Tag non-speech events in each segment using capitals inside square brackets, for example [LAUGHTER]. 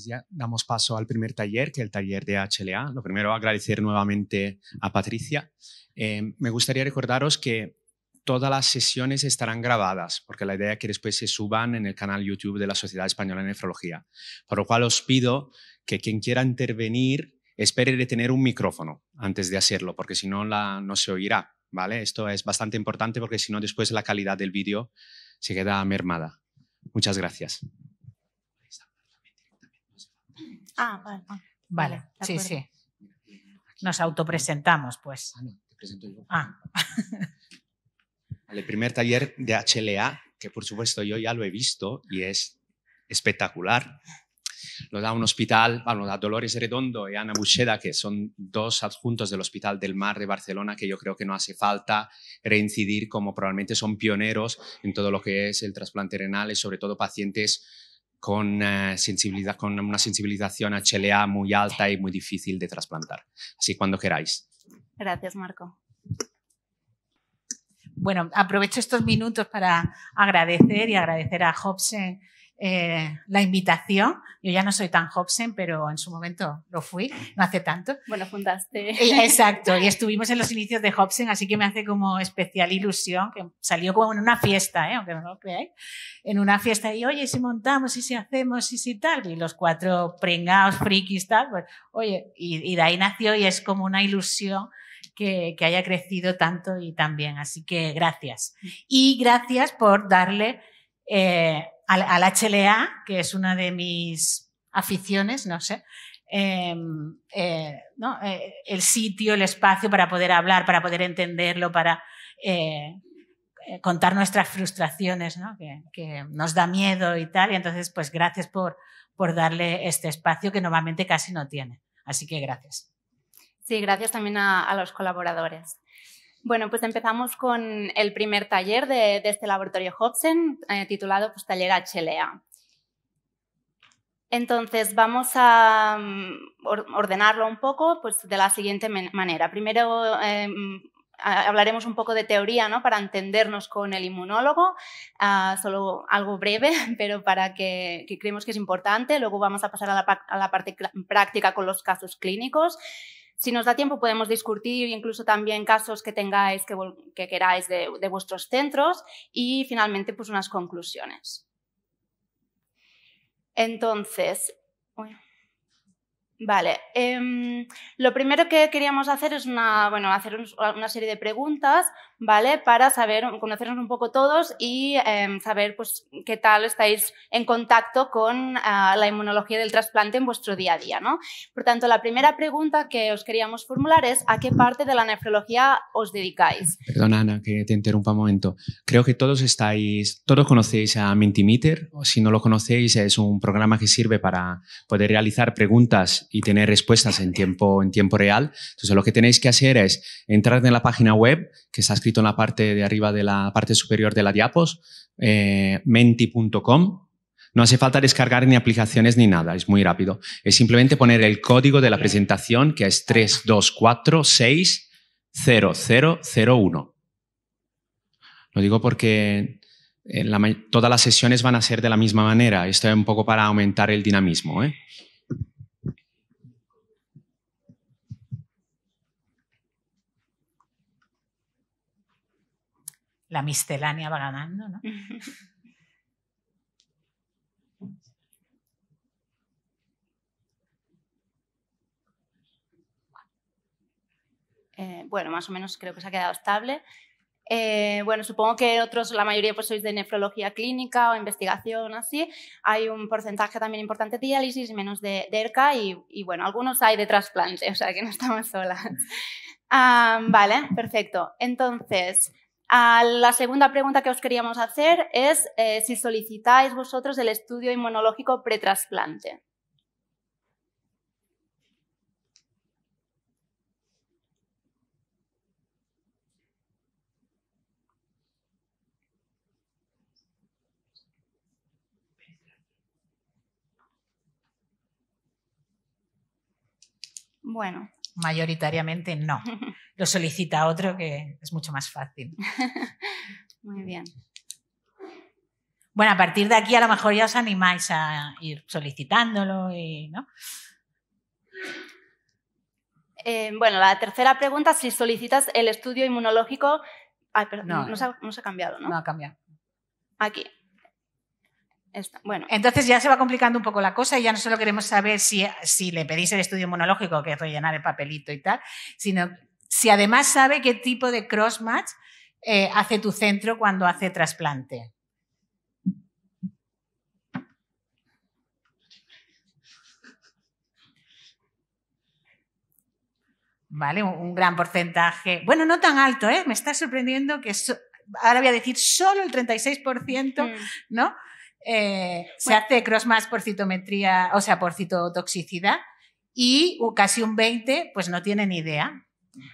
Pues ya damos paso al primer taller, que es el taller de HLA. Lo primero, agradecer nuevamente a Patricia. Em, me gustaría recordaros que todas las sesiones estarán grabadas, porque la idea es que después se suban en el canal YouTube de la Sociedad Española de Nefrología. Por lo cual os pido que quien quiera intervenir espere de tener un micrófono antes de hacerlo, porque si no, no se oirá. ¿vale? Esto es bastante importante porque si no, después la calidad del vídeo se queda mermada. Muchas gracias. Ah, ah, vale. vale, sí, sí. Nos autopresentamos, pues. Ah, no, te presento yo. Ah. [LAUGHS] El primer taller de HLA, que por supuesto yo ya lo he visto y es espectacular. Lo da un hospital, bueno, da Dolores Redondo y Ana Bucheda, que son dos adjuntos del Hospital del Mar de Barcelona, que yo creo que no hace falta reincidir, como probablemente son pioneros en todo lo que es el trasplante renal, y sobre todo pacientes con, eh, sensibilidad, con una sensibilización HLA muy alta y muy difícil de trasplantar. Así cuando queráis. Gracias, Marco. Bueno, aprovecho estos minutos para agradecer y agradecer a Hobson eh, la invitación. Yo ya no soy tan Hobson, pero en su momento lo fui, no hace tanto. Bueno, juntaste. Exacto, y estuvimos en los inicios de Hobson, así que me hace como especial ilusión, que salió como en una fiesta, ¿eh? aunque no lo creáis, en una fiesta y oye, si montamos y si hacemos y si tal, y los cuatro pringados, frikis, tal, pues oye, y, de ahí nació y es como una ilusión. Que, que haya crecido tanto y tan bien. Así que gracias. Y gracias por darle eh, al, HLA, que es una de mis aficiones, no sé, em, eh, eh, el sitio, el espacio para poder hablar, para poder entenderlo, para eh, contar nuestras frustraciones, que, nos da miedo y tal. Y entonces, pues gracias por, por darle este espacio que normalmente casi no tiene. Así que gracias. Sí, gracias también a los colaboradores. Bueno, pues empezamos con el primer taller de, este laboratorio Hobson, eh, titulado pues, Taller HLA. Entonces, vamos a mm, ordenarlo un poco pues, de la siguiente manera. Primero, em, hablaremos un poco de teoría ¿no? para entendernos con el inmunólogo, ah, solo algo breve, [LAUGHS] pero para que, creemos que es importante. Luego vamos a pasar a la, a la parte práctica con los casos clínicos. Si nos da tiempo, podemos discutir incluso también casos que tengáis, que, queráis de, vuestros centros y finalmente, pues unas conclusiones. Entonces, Vale, em, lo primero que queríamos hacer es una, bueno, hacer una serie de preguntas, ¿vale? Para saber, conocernos un poco todos y em, saber, pues, qué tal estáis en contacto con ah, la inmunología del trasplante en vuestro día a día, ¿no? Por tanto, la primera pregunta que os queríamos formular es ¿a qué parte de la nefrología os dedicáis? Perdona, Ana, que te interrumpa un momento. Creo que todos estáis, todos conocéis a Mentimeter, o si no lo conocéis, es un programa que sirve para poder realizar preguntas y tener respuestas en tiempo, en tiempo real. Entonces, lo que tenéis que hacer es entrar en la página web, que está escrito en la parte de arriba de la parte superior de la diapos, eh, menti.com. No hace falta descargar ni aplicaciones ni nada, es muy rápido. Es simplemente poner el código de la presentación, que es 32460001. Lo digo porque eh, todas las sesiones van a ser de la misma manera. Esto es un poco para aumentar el dinamismo. ¿eh? la miscelánea va ganando, ¿no? [LAUGHS] Eh, bueno, más o menos creo que se ha quedado estable. Eh, bueno, supongo que otros, la mayoría pues sois de nefrología clínica o investigación, así. Hay un porcentaje también importante de diálisis menos de, ERCA y, bueno, algunos hay de trasplante, [LAUGHS] o sea que no estamos solas. [LAUGHS] Ah, vale, perfecto. Entonces, la segunda pregunta que os queríamos hacer es eh, si solicitáis vosotros el estudio inmunológico pretrasplante. Bueno, mayoritariamente no. [LAUGHS] Lo solicita otro que es mucho más fácil. [LAUGHS] Muy bien. Bueno, a partir de aquí a lo mejor ya os animáis a ir solicitándolo y, ¿no? Eh, bueno, la tercera pregunta, si solicitas el estudio inmunológico... Ay, perdón, no, no, se ha, cambiado, ¿no? No ha cambiado. Aquí. Bueno. Entonces ya se va complicando un poco la cosa y ya no solo queremos saber si, le pedís el estudio inmunológico, que es rellenar el papelito y tal, sino si además sabe qué tipo de crossmatch eh, hace tu centro cuando hace trasplante. ¿Vale? Un, gran porcentaje. Bueno, no tan alto, ¿eh? Me está sorprendiendo que ahora voy a decir solo el 36%, mm. ¿no? Eh, se hace crossmatch por citometría, o sea, por citotoxicidad, y casi un 20 pues no tiene ni idea.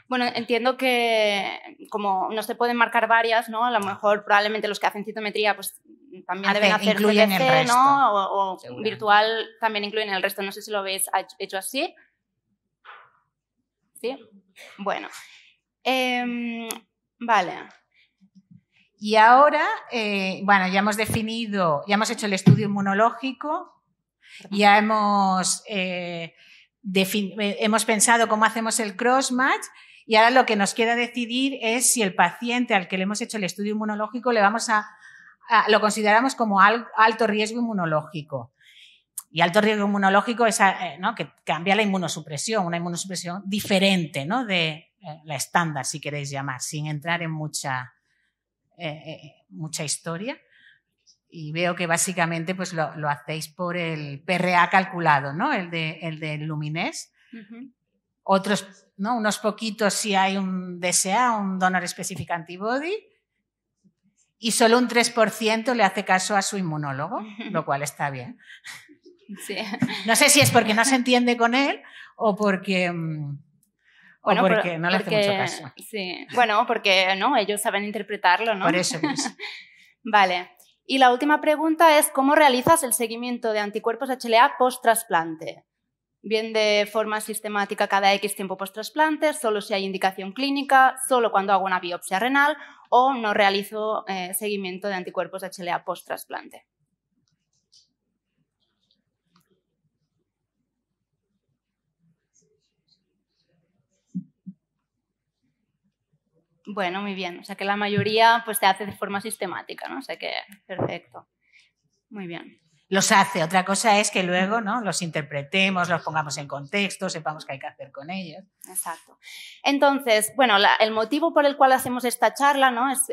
Bueno, entiendo que como no se pueden marcar varias, ¿no? A lo mejor probablemente los que hacen citometría pues también deben hacer el resto, O, virtual también incluyen el resto. No sé si lo veis hecho así. ¿Sí? Bueno. Em, vale. Y ahora, eh, bueno, ya hemos definido, ya hemos hecho el estudio inmunológico, ya hemos, eh, eh, hemos pensado cómo hacemos el crossmatch y ahora lo que nos queda decidir es si el paciente al que le hemos hecho el estudio inmunológico le vamos a, lo consideramos como alto riesgo inmunológico. Y alto riesgo inmunológico es que cambia la inmunosupresión, una inmunosupresión diferente ¿no? de la estándar, si queréis llamar, sin entrar en mucha eh, mucha historia y veo que básicamente pues lo, hacéis por el PRA calculado, ¿no? El de, el Otros, ¿no? Unos poquitos si hay un DSA, un donor específico antibody. Y solo un 3% le hace caso a su inmunólogo, [LAUGHS] lo cual está bien. No sé si es porque no se entiende con él o porque... Mm, bueno, porque no Sí. Bueno, porque no, ellos saben interpretarlo, ¿no? Por eso. [LAUGHS] vale. Y la última pregunta es, ¿cómo realizas el seguimiento de anticuerpos HLA post-trasplante? Bien de forma sistemática cada X tiempo post-trasplante, solo si hay indicación clínica, solo cuando hago una biopsia renal o no realizo eh, seguimiento de anticuerpos HLA post-trasplante. Bueno, muy bien. O sea que la mayoría pues se hace de forma sistemática, ¿no? O sea que perfecto. Muy bien. Los hace. Otra cosa es que luego ¿no? los interpretemos, los pongamos en contexto, sepamos qué hay que hacer con ellos. Exacto. Entonces, bueno, el motivo por el cual hacemos esta charla, ¿no? Es,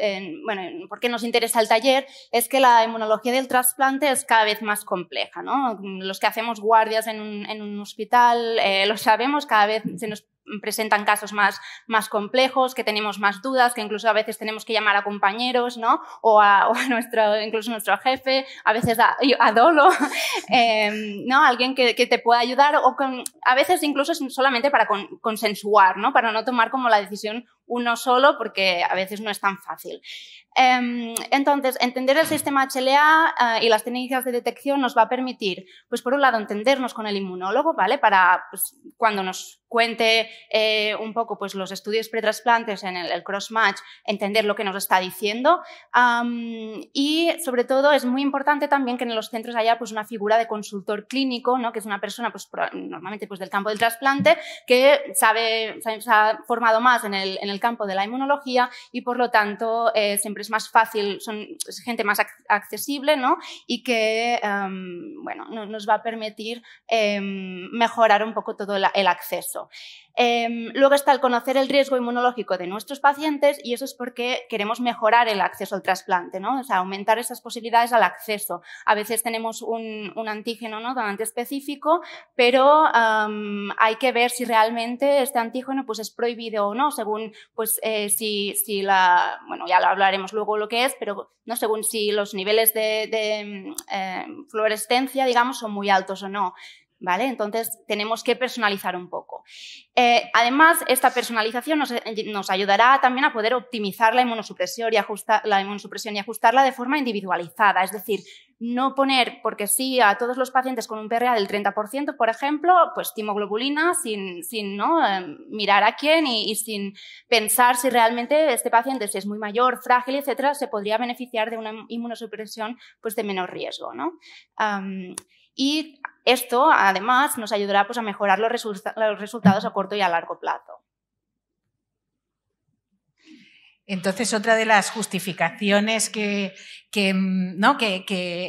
bueno, porque nos interesa el taller? Es que la inmunología del trasplante es cada vez más compleja, ¿no? Los que hacemos guardias en un, hospital eh, lo sabemos, cada vez se nos presentan casos más, más complejos, que tenemos más dudas, que incluso a veces tenemos que llamar a compañeros, ¿no? O a, [LAUGHS] a nuestro, incluso nuestro jefe, a veces a, Dolo, [LAUGHS] em, ¿no? Alguien que, te pueda ayudar o a veces incluso solamente para consensuar, ¿no? Para no tomar como la decisión uno solo porque a veces no es tan fácil. Em, entonces, entender el sistema HLA eh, y las técnicas de detección nos va a permitir, pues por un lado, entendernos con el inmunólogo, ¿vale? Para pues, cuando nos cuente eh, un poco pues, los estudios pretrasplantes en el, cross-match, entender lo que nos está diciendo. y sobre todo es muy importante también que en los centros haya pues, una figura de consultor clínico, ¿no? que es una persona pues, normalmente pues, del campo del trasplante que sabe, se ha formado más en el el campo de la inmunología y por lo tanto eh, siempre es más fácil, son es gente más accesible ¿no? y que em, nos va a permitir em, mejorar un poco todo el acceso. Em, luego está el conocer el riesgo inmunológico de nuestros pacientes y eso es porque queremos mejorar el acceso al trasplante, ¿no? o sea, aumentar esas posibilidades al acceso. A veces tenemos un, antígeno ¿no? donante específico, pero hay que ver si realmente este antígeno pues, es prohibido o no, según pues, eh, si, la, bueno, ya lo hablaremos luego lo que es, pero no según si los niveles de, mm, eh, fluorescencia, digamos, son muy altos o no. Entonces tenemos que personalizar un poco. Eh, además, esta personalización nos, ayudará también a poder optimizar la inmunosupresión, y ajustar, la inmunosupresión y ajustarla de forma individualizada, es decir, no poner, porque sí, a todos los pacientes con un PRA del 30%, por ejemplo, pues timoglobulina sin, em, mirar a quién y, sin pensar si realmente este paciente, si es muy mayor, frágil, etcétera, se podría beneficiar de una inmunosupresión pues, de menor riesgo, ¿no? Y esto, además, nos ayudará pues, a mejorar los, resultados a corto y a largo plazo. Entonces, otra de las justificaciones que, ¿no? que,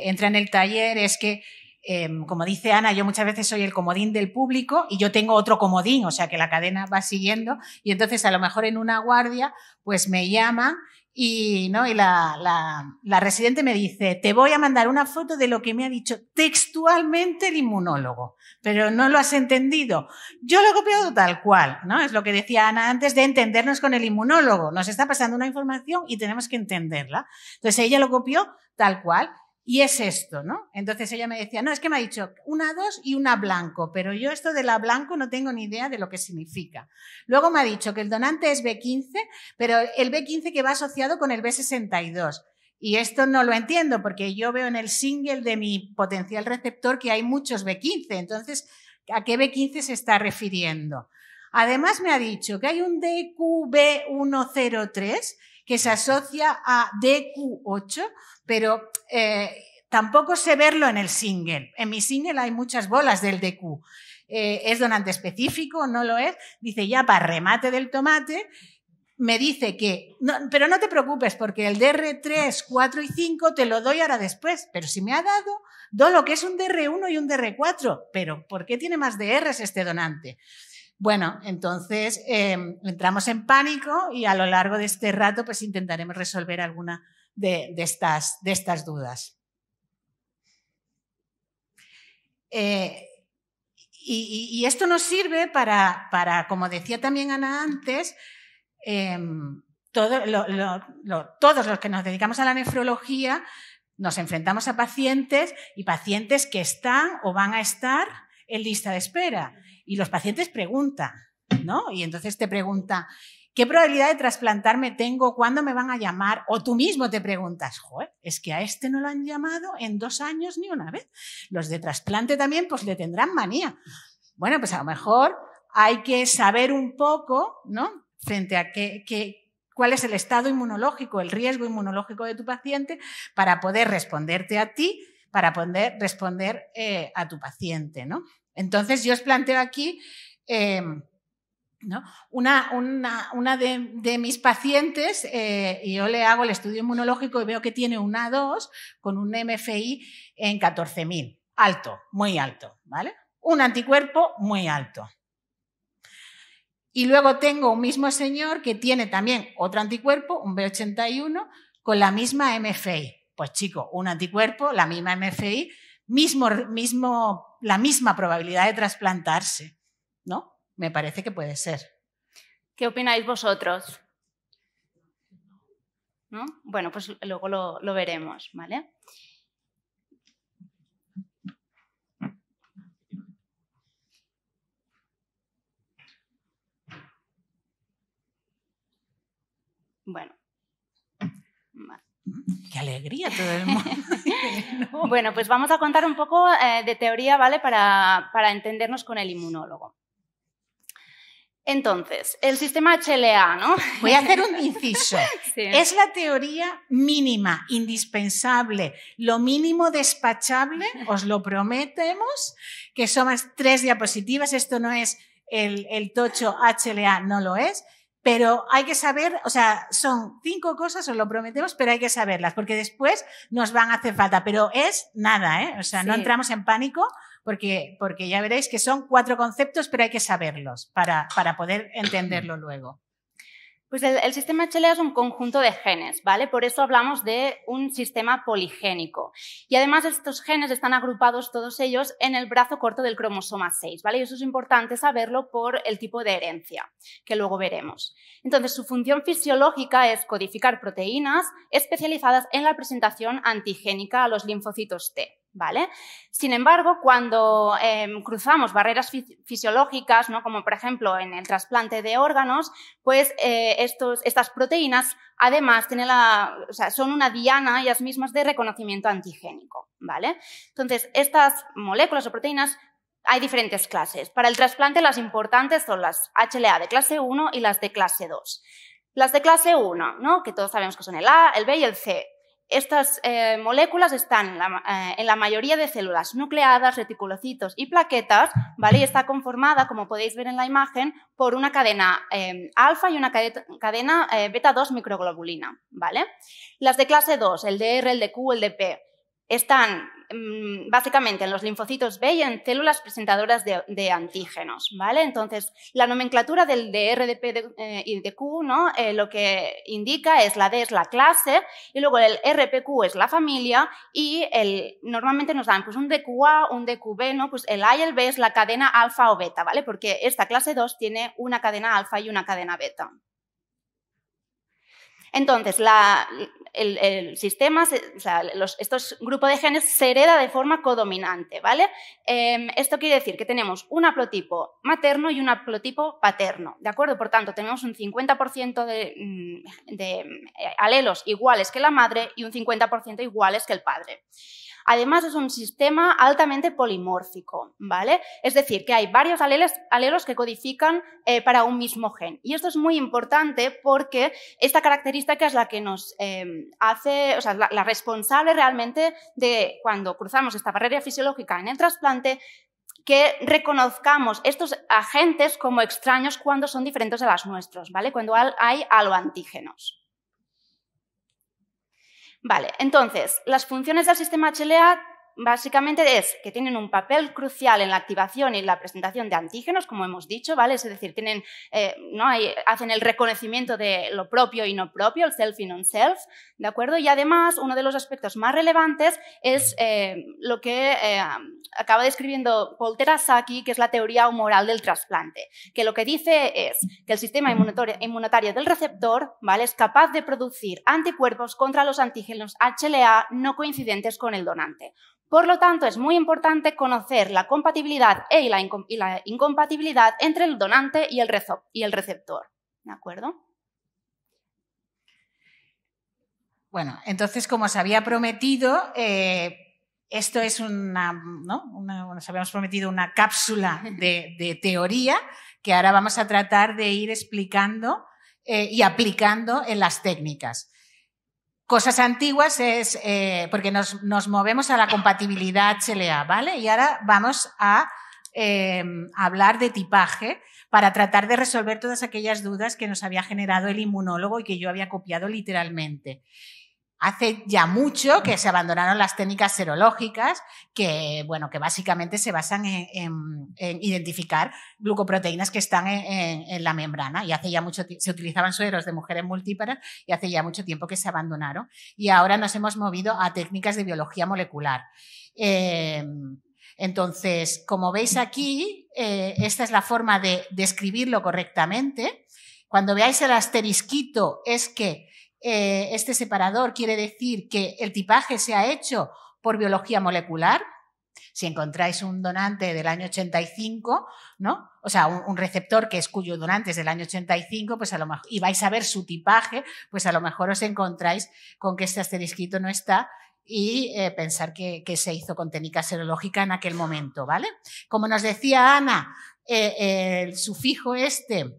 entra en el taller es que, em, como dice Ana, yo muchas veces soy el comodín del público y yo tengo otro comodín, o sea que la cadena va siguiendo y entonces a lo mejor en una guardia pues me llama y, ¿no? y la, la, la, residente me dice, te voy a mandar una foto de lo que me ha dicho textualmente el inmunólogo, pero no lo has entendido. Yo lo he copiado tal cual, ¿no? Es lo que decía Ana antes de entendernos con el inmunólogo. Nos está pasando una información y tenemos que entenderla. Entonces ella lo copió tal cual y es esto, ¿no? Entonces ella me decía, no, es que me ha dicho una dos y una blanco, pero yo esto de la blanco no tengo ni idea de lo que significa. Luego me ha dicho que el donante es B15, pero el B15 que va asociado con el B62. Y esto no lo entiendo porque yo veo en el single de mi potencial receptor que hay muchos B15, entonces, ¿a qué B15 se está refiriendo? Además me ha dicho que hay un DQB103 que se asocia a DQ8, pero eh, tampoco sé verlo en el single. En mi single hay muchas bolas del DQ. Eh, ¿Es donante específico? ¿No lo es? Dice ya para remate del tomate me dice que, pero no te preocupes porque el DR3, 4 y 5 te lo doy ahora después, pero si me ha dado, do lo que es un DR1 y un DR4, pero ¿por qué tiene más DRs este donante? Bueno, entonces em, entramos en pánico y a lo largo de este rato pues intentaremos resolver alguna de, estas, dudas. Eh, y, esto nos sirve para, como decía también Ana antes, em, todos los que nos dedicamos a la nefrología nos enfrentamos a pacientes y pacientes que están o van a estar en lista de espera. Y los pacientes preguntan, ¿no? Y entonces te pregunta, ¿qué probabilidad de trasplantarme tengo? ¿Cuándo me van a llamar? O tú mismo te preguntas, joder, es que a este no lo han llamado en dos años ni una vez. Los de trasplante también, pues le tendrán manía. Bueno, pues a lo mejor hay que saber un poco, ¿no? Frente a qué, cuál es el estado inmunológico, el riesgo inmunológico de tu paciente, para poder responderte a ti, para poder responder eh, a tu paciente, ¿no? Entonces, yo os planteo aquí em, una, de, mis pacientes, eh, y yo le hago el estudio inmunológico y veo que tiene una 2 con un MFI en 14.000, alto, muy alto, ¿vale? Un anticuerpo muy alto. Y luego tengo un mismo señor que tiene también otro anticuerpo, un B81, con la misma MFI. Pues chico, un anticuerpo, la misma MFI, mismo, mismo la misma probabilidad de trasplantarse, ¿no? Me parece que puede ser. ¿Qué opináis vosotros? ¿No? Bueno, pues luego lo, lo veremos, ¿vale? Bueno, qué alegría todo el mundo. [LAUGHS] [LAUGHS] Bueno, pues vamos a contar un poco eh, de teoría, ¿vale? Para, entendernos con el inmunólogo. Entonces, el sistema HLA, ¿no? [LAUGHS] Voy a hacer un inciso. Es la teoría mínima, indispensable, lo mínimo despachable, os lo prometemos, que son tres diapositivas, esto no es el, el tocho HLA, no lo es, pero hay que saber, o sea, son cinco cosas, os lo prometemos, pero hay que saberlas, porque después nos van a hacer falta, pero es nada, ¿eh? O sea, no entramos en pánico, porque, porque ya veréis que son cuatro conceptos, pero hay que saberlos para, para poder entenderlo luego. Pues el, sistema HLA es un conjunto de genes, ¿vale? Por eso hablamos de un sistema poligénico. Y además estos genes están agrupados todos ellos en el brazo corto del cromosoma 6, ¿vale? Y eso es importante saberlo por el tipo de herencia, que luego veremos. Entonces, su función fisiológica es codificar proteínas especializadas en la presentación antigénica a los linfocitos T. ¿Vale? Sin embargo, cuando em, cruzamos barreras fisiológicas, ¿no? como por ejemplo en el trasplante de órganos, pues eh, estas proteínas además tienen o sea, son una diana ellas mismas de reconocimiento antigénico. ¿vale? Entonces, estas moléculas o proteínas hay diferentes clases. Para el trasplante las importantes son las HLA de clase 1 y las de clase 2. Las de clase 1, ¿no? que todos sabemos que son el A, el B y el C. Estas eh, moléculas están eh, en la, mayoría de células nucleadas, reticulocitos y plaquetas, ¿vale? Y está conformada, como podéis ver en la imagen, por una cadena eh, alfa y una cadena beta-2 microglobulina, ¿vale? Las de clase 2, el DR, el DQ, el DP, están Mm, básicamente en los linfocitos B y en células presentadoras de, antígenos, ¿vale? Entonces, la nomenclatura del DRDP eh, y de Q, ¿no? Eh, lo que indica es la D es la clase y luego el RPQ es la familia y normalmente nos dan pues un DQA, un DQB, ¿no? Pues el A y el B es la cadena alfa o beta, ¿vale? Porque esta clase 2 tiene una cadena alfa y una cadena beta. Entonces, el, sistema, o sea, estos grupos de genes se hereda de forma codominante, ¿vale? Em, esto quiere decir que tenemos un haplotipo materno y un haplotipo paterno, ¿de acuerdo? Por tanto, tenemos un 50% de mm, eh, alelos iguales que la madre y un 50% iguales que el padre. Además, es un sistema altamente polimórfico, ¿vale? Es decir, que hay varios alelos, que codifican eh, para un mismo gen. Y esto es muy importante porque esta característica es la que nos em, hace, o sea, la, responsable realmente de cuando cruzamos esta barrera fisiológica en el trasplante, que reconozcamos estos agentes como extraños cuando son diferentes a los nuestros, ¿vale? Cuando hay aloantígenos. Vale, entonces, las funciones del sistema HLA básicamente es que tienen un papel crucial en la activación y la presentación de antígenos, como hemos dicho, ¿vale? Es decir, tienen, eh, ¿no? hacen el reconocimiento de lo propio y no propio, el self y non-self, ¿de acuerdo? Y además, uno de los aspectos más relevantes es eh, lo que eh, acaba describiendo Paul Terasaki, que es la teoría humoral del trasplante, que lo que dice es que el sistema inmunitario del receptor, ¿vale? Es capaz de producir anticuerpos contra los antígenos HLA no coincidentes con el donante. Por lo tanto, es muy importante conocer la compatibilidad e y la, incompatibilidad entre el donante y el, receptor. ¿De acuerdo? Bueno, entonces, como os había prometido, eh, esto es una, nos habíamos prometido una cápsula [LAUGHS] de, teoría que ahora vamos a tratar de ir explicando eh, y aplicando en las técnicas. Cosas antiguas es, eh, porque nos, nos, movemos a la compatibilidad HLA, ¿vale? Y ahora vamos a em, hablar de tipaje para tratar de resolver todas aquellas dudas que nos había generado el inmunólogo y que yo había copiado literalmente. Hace ya mucho que se abandonaron las técnicas serológicas, que, bueno, que básicamente se basan en, identificar glucoproteínas que están en, la membrana. Y hace ya mucho se utilizaban sueros de mujeres multíparas y hace ya mucho tiempo que se abandonaron. Y ahora nos hemos movido a técnicas de biología molecular. Em, entonces, como veis aquí, eh, esta es la forma de describirlo correctamente. Cuando veáis el asterisquito, es que eh, este separador quiere decir que el tipaje se ha hecho por biología molecular. Si encontráis un donante del año 85, ¿no? O sea, un, receptor que es cuyo donante es del año 85, pues a lo y vais a ver su tipaje, pues a lo mejor os encontráis con que este asterisquito no está y eh, pensar que, se hizo con técnica serológica en aquel momento, ¿vale? Como nos decía Ana, eh, el sufijo este,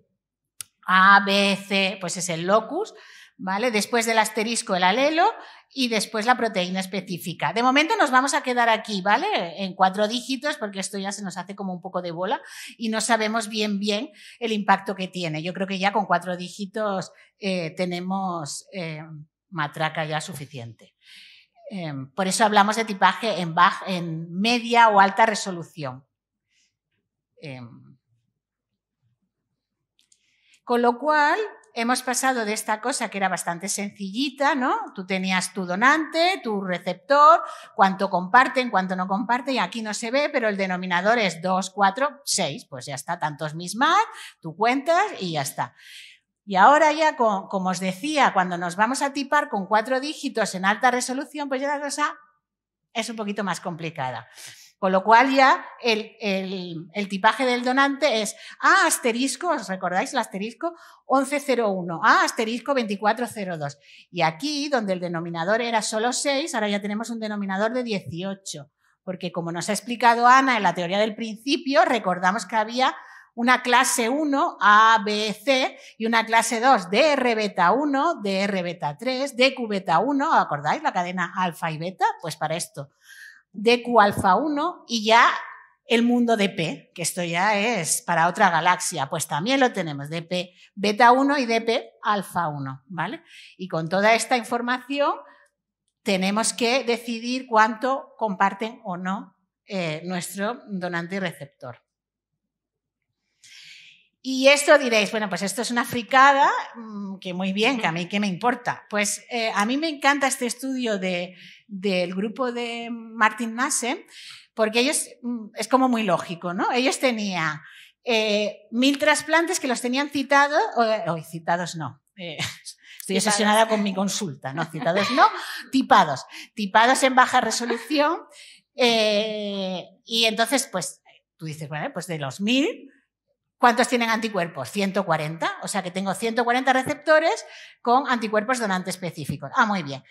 A, B, C, pues es el locus, ¿vale? Después del asterisco el alelo y después la proteína específica. De momento nos vamos a quedar aquí, ¿vale? En cuatro dígitos porque esto ya se nos hace como un poco de bola y no sabemos bien bien el impacto que tiene. Yo creo que ya con cuatro dígitos eh, tenemos eh, matraca ya suficiente. Em, por eso hablamos de tipaje en, baja, en media o alta resolución. Em. Con lo cual, hemos pasado de esta cosa que era bastante sencillita, ¿no? Tú tenías tu donante, tu receptor, cuánto comparten, cuánto no comparten, y aquí no se ve, pero el denominador es 2, 4, 6, pues ya está, tantos mismas, tú cuentas y ya está. Y ahora ya, como os decía, cuando nos vamos a tipar con cuatro dígitos en alta resolución, pues ya la cosa es un poquito más complicada. Con lo cual ya el, el, el tipaje del donante es A ah, asterisco, ¿os recordáis el asterisco? 1101, A ah, asterisco 2402. Y aquí, donde el denominador era solo 6, ahora ya tenemos un denominador de 18. Porque como nos ha explicado Ana en la teoría del principio, recordamos que había una clase 1, A, B, C, y una clase 2, DR beta 1, DR beta 3, DQ beta 1, ¿acordáis? La cadena alfa y beta, pues para esto de alfa 1 y ya el mundo de P, que esto ya es para otra galaxia, pues también lo tenemos, p beta 1 y p alfa 1, ¿vale? Y con toda esta información tenemos que decidir cuánto comparten o no eh, nuestro donante y receptor. Y esto diréis, bueno, pues esto es una fricada, mm, que muy bien, que a mí qué me importa. Pues eh, a mí me encanta este estudio de del grupo de Martin Nase porque ellos, mm, es como muy lógico, ¿no? Ellos tenían eh, mil trasplantes que los tenían citados, hoy citados no, eh, [LAUGHS] estoy obsesionada con mi consulta, ¿no? Citados no, [LAUGHS] tipados, tipados en baja resolución. Eh, y entonces, pues tú dices, bueno, pues de los mil, ¿Cuántos tienen anticuerpos? 140. O sea que tengo 140 receptores con anticuerpos donantes específicos. Ah, muy bien.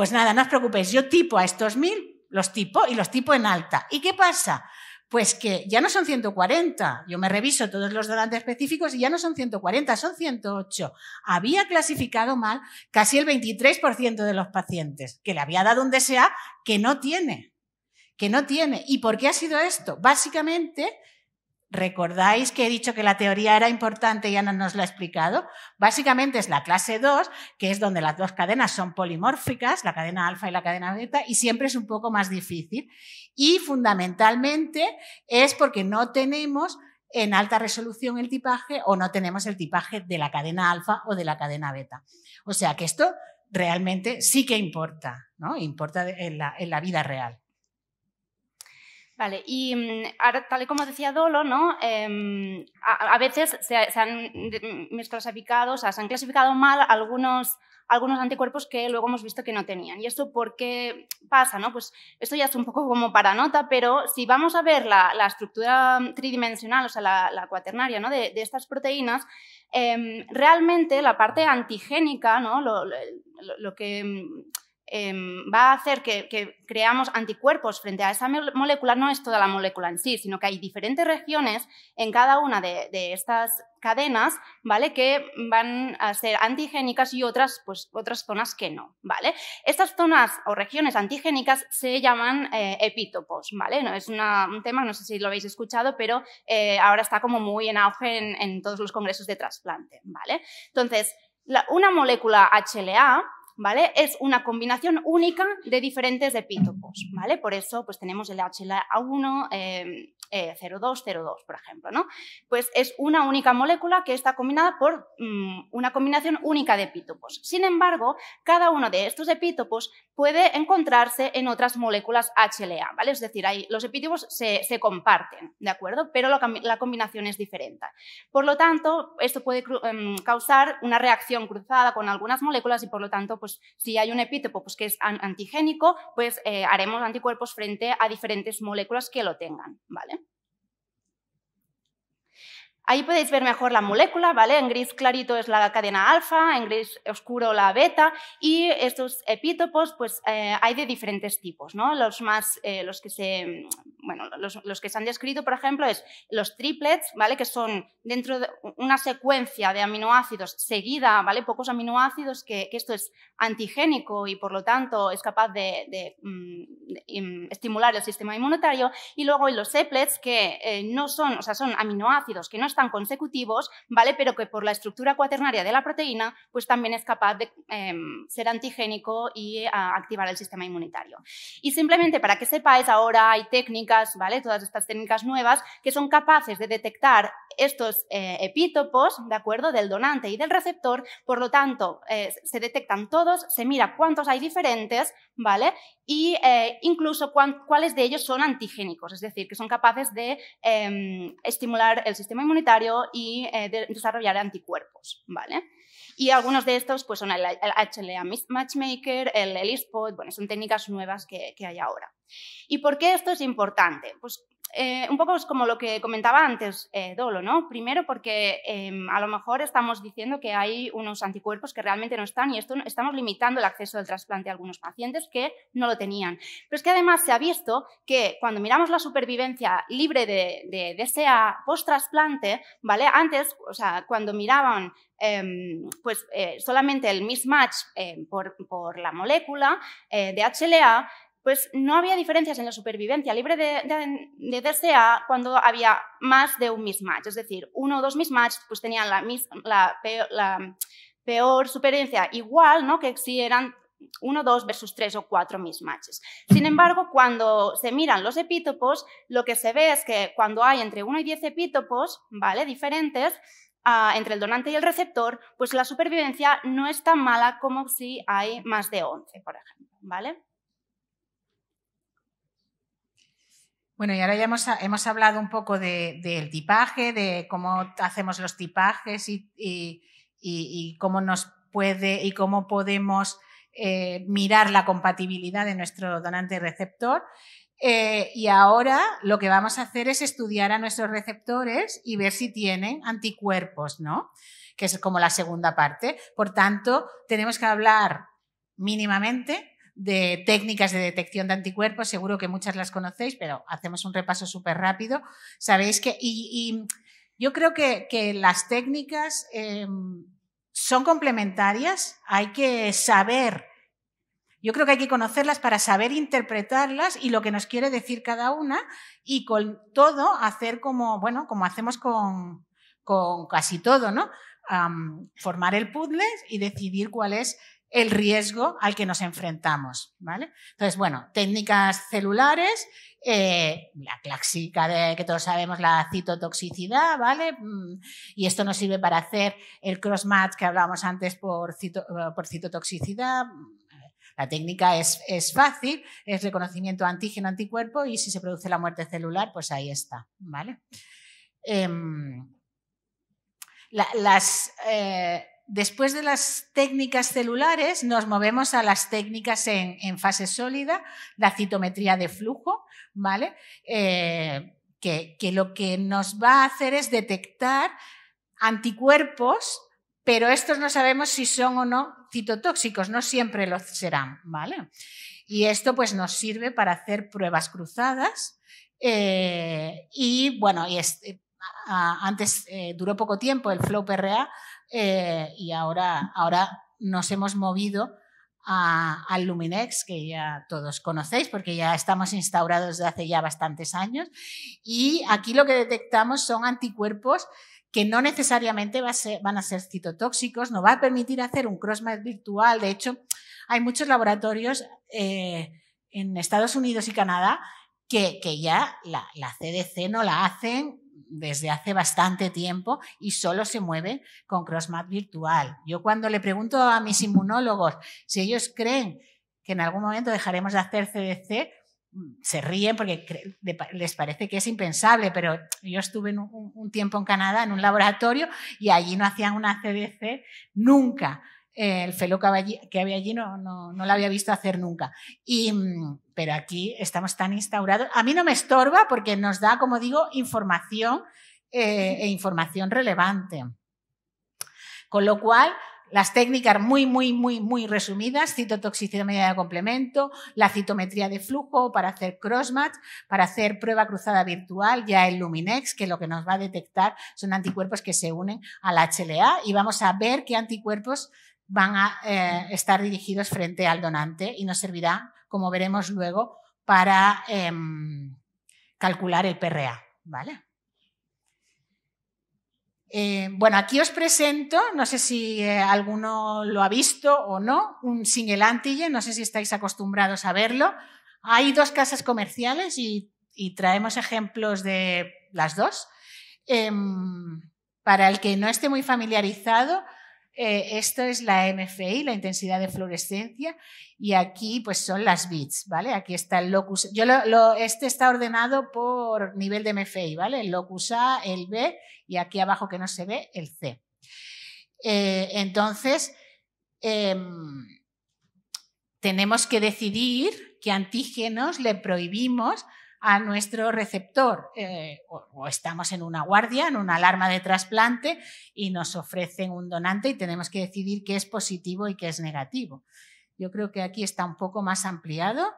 Pues nada, no os preocupéis, yo tipo a estos mil, los tipo y los tipo en alta. ¿Y qué pasa? Pues que ya no son 140, yo me reviso todos los donantes específicos y ya no son 140, son 108. Había clasificado mal casi el 23% de los pacientes, que le había dado un DSA que no tiene, que no tiene. ¿Y por qué ha sido esto? Básicamente ¿Recordáis que he dicho que la teoría era importante y Ana nos la ha explicado? Básicamente es la clase 2, que es donde las dos cadenas son polimórficas, la cadena alfa y la cadena beta, y siempre es un poco más difícil. Y fundamentalmente es porque no tenemos en alta resolución el tipaje o no tenemos el tipaje de la cadena alfa o de la cadena beta. O sea que esto realmente sí que importa, ¿no? Importa en la vida real. Vale, y mm, ahora, tal y como decía Dolo, ¿no? Em, a, veces mm, se, han clasificado mal algunos algunos anticuerpos que luego hemos visto que no tenían. ¿Y esto por qué pasa? ¿no? Pues esto ya es un poco como para nota, pero si vamos a ver la, estructura tridimensional, o sea, la, cuaternaria ¿no? de, estas proteínas, em, realmente la parte antigénica, ¿no? lo que mm, Em, va a hacer que, creamos anticuerpos frente a esa molécula, no es toda la molécula en sí, sino que hay diferentes regiones en cada una de, estas cadenas, ¿vale? Que van a ser antigénicas y otras, pues, otras zonas que no, ¿vale? Estas zonas o regiones antigénicas se llaman eh, epítopos, ¿vale? No, es un tema, no sé si lo habéis escuchado, pero eh, ahora está como muy en auge en, todos los congresos de trasplante, ¿vale? Entonces, una molécula HLA ¿vale? Es una combinación única de diferentes epítopos, ¿vale? Por eso pues tenemos el HLA1, eh, eh por ejemplo, ¿no? Pues es una única molécula que está combinada por mm, una combinación única de epítopos. Sin embargo, cada uno de estos epítopos puede encontrarse en otras moléculas HLA, ¿vale? Es decir, los epítopos se, comparten, ¿de acuerdo? Pero la, combinación es diferente. Por lo tanto, esto puede em, causar una reacción cruzada con algunas moléculas y por lo tanto, pues, pues, si hay un epítopo pues, que es antigénico, pues eh, haremos anticuerpos frente a diferentes moléculas que lo tengan, ¿vale? Ahí podéis ver mejor la molécula, ¿vale? En gris clarito es la cadena alfa, en gris oscuro la beta y estos epítopos pues eh, hay de diferentes tipos, ¿no? Los más, eh, los que se, mm, bueno, los, que se han descrito, por ejemplo, es los triplets, ¿vale? Que son dentro de una secuencia de aminoácidos seguida, ¿vale? Pocos aminoácidos que, esto es antigénico y por lo tanto es capaz de, mm, estimular el sistema inmunitario y luego los eplets que eh, no son, o sea, son aminoácidos que no están consecutivos, ¿vale? Pero que por la estructura cuaternaria de la proteína, pues también es capaz de em, ser antigénico y ah, activar el sistema inmunitario. Y simplemente para que sepáis, ahora hay técnicas, ¿vale? Todas estas técnicas nuevas que son capaces de detectar estos eh, epítopos, ¿de acuerdo? Del donante y del receptor, por lo tanto, eh, se detectan todos, se mira cuántos hay diferentes, ¿vale? Y eh, incluso cuáles de ellos son antigénicos, es decir, que son capaces de em, estimular el sistema inmunitario y eh, desarrollar anticuerpos, ¿vale? Y algunos de estos pues, son el, HLA Matchmaker, el ELISPOT, bueno, son técnicas nuevas que, hay ahora. ¿Y por qué esto es importante? Pues eh, un poco es como lo que comentaba antes eh, Dolo, ¿no? Primero porque em, a lo mejor estamos diciendo que hay unos anticuerpos que realmente no están y esto estamos limitando el acceso del trasplante a algunos pacientes que no lo tenían. Pero es que además se ha visto que cuando miramos la supervivencia libre de, de, post-trasplante, ¿vale? Antes, o sea, cuando miraban em, pues eh, solamente el mismatch por, por, la molécula de HLA, pues no había diferencias en la supervivencia libre de, de, DSA cuando había más de un mismatch. Es decir, uno o dos mismatches pues tenían la, peor, supervivencia igual ¿no? que si eran uno, dos versus tres o cuatro mismatches. Sin embargo, cuando se miran los epítopos, lo que se ve es que cuando hay entre uno y diez epítopos, ¿vale? Diferentes, ah, entre el donante y el receptor, pues la supervivencia no es tan mala como si hay más de once, por ejemplo, ¿vale? Bueno, y ahora ya hemos, hablado un poco del tipaje, de cómo hacemos los tipajes y, cómo nos puede y cómo podemos eh, mirar la compatibilidad de nuestro donante receptor. Eh, y ahora lo que vamos a hacer es estudiar a nuestros receptores y ver si tienen anticuerpos, ¿no? Que es como la segunda parte. Por tanto, tenemos que hablar mínimamente de técnicas de detección de anticuerpos, seguro que muchas las conocéis, pero hacemos un repaso súper rápido. Sabéis que, y, yo creo que, las técnicas em, son complementarias, hay que saber, yo creo que hay que conocerlas para saber interpretarlas y lo que nos quiere decir cada una y con todo hacer como, bueno, como hacemos con, casi todo, ¿no? formar el puzzle y decidir cuál es el riesgo al que nos enfrentamos. ¿vale? Entonces, bueno, técnicas celulares, eh, la clásica de, que todos sabemos, la citotoxicidad, ¿vale? Mm, y esto nos sirve para hacer el cross que hablábamos antes eh, por, citotoxicidad. La técnica es, fácil, es reconocimiento antígeno-anticuerpo y si se produce la muerte celular, pues ahí está, ¿vale? Em, las... Eh, Después de las técnicas celulares, nos movemos a las técnicas en, fase sólida, la citometría de flujo, ¿vale? Eh, que, lo que nos va a hacer es detectar anticuerpos, pero estos no sabemos si son o no citotóxicos, no siempre lo serán, ¿vale? Y esto pues nos sirve para hacer pruebas cruzadas eh, y bueno, eh, antes duró poco tiempo el flow PRA, eh, y ahora, ahora nos hemos movido al Luminex, que ya todos conocéis porque ya estamos instaurados desde hace ya bastantes años. Y aquí lo que detectamos son anticuerpos que no necesariamente van a ser citotóxicos, no va a permitir hacer un crossmatch virtual. De hecho, hay muchos laboratorios eh, en Estados Unidos y Canadá que, ya la, la, CDC no la hacen desde hace bastante tiempo y solo se mueve con crossmap virtual. Yo cuando le pregunto a mis [LAUGHS] inmunólogos si ellos creen que en algún momento dejaremos de hacer CDC, se ríen porque les parece que es impensable, pero yo estuve un tiempo en Canadá en un laboratorio y allí no hacían una CDC nunca el felo que había allí, no, no, lo había visto hacer nunca. Mm, pero aquí estamos tan instaurados. A mí no me estorba porque nos da, como digo, información eh, e información relevante. Con lo cual, las técnicas muy, muy, muy, muy resumidas, citotoxicidad media de complemento, la citometría de flujo para hacer crossmatch, para hacer prueba cruzada virtual, ya el Luminex, que lo que nos va a detectar son anticuerpos que se unen a la HLA y vamos a ver qué anticuerpos van a eh, estar dirigidos frente al donante y nos servirá, como veremos luego, para em, calcular el PRA. ¿vale? Eh, bueno, aquí os presento, no sé si eh, alguno lo ha visto o no, un single antigen, no sé si estáis acostumbrados a verlo. Hay dos casas comerciales y traemos ejemplos de las dos. Em, para el que no esté muy familiarizado, eh, esto es la MFI, la intensidad de fluorescencia, y aquí pues son las bits, ¿vale? Aquí está el locus. Yo este está ordenado por nivel de MFI, ¿vale? El locus A, el B, y aquí abajo que no se ve, el C. Eh, entonces, em, tenemos que decidir qué antígenos le prohibimos a nuestro receptor eh, o, estamos en una guardia, en una alarma de trasplante y nos ofrecen un donante y tenemos que decidir qué es positivo y qué es negativo. Yo creo que aquí está un poco más ampliado.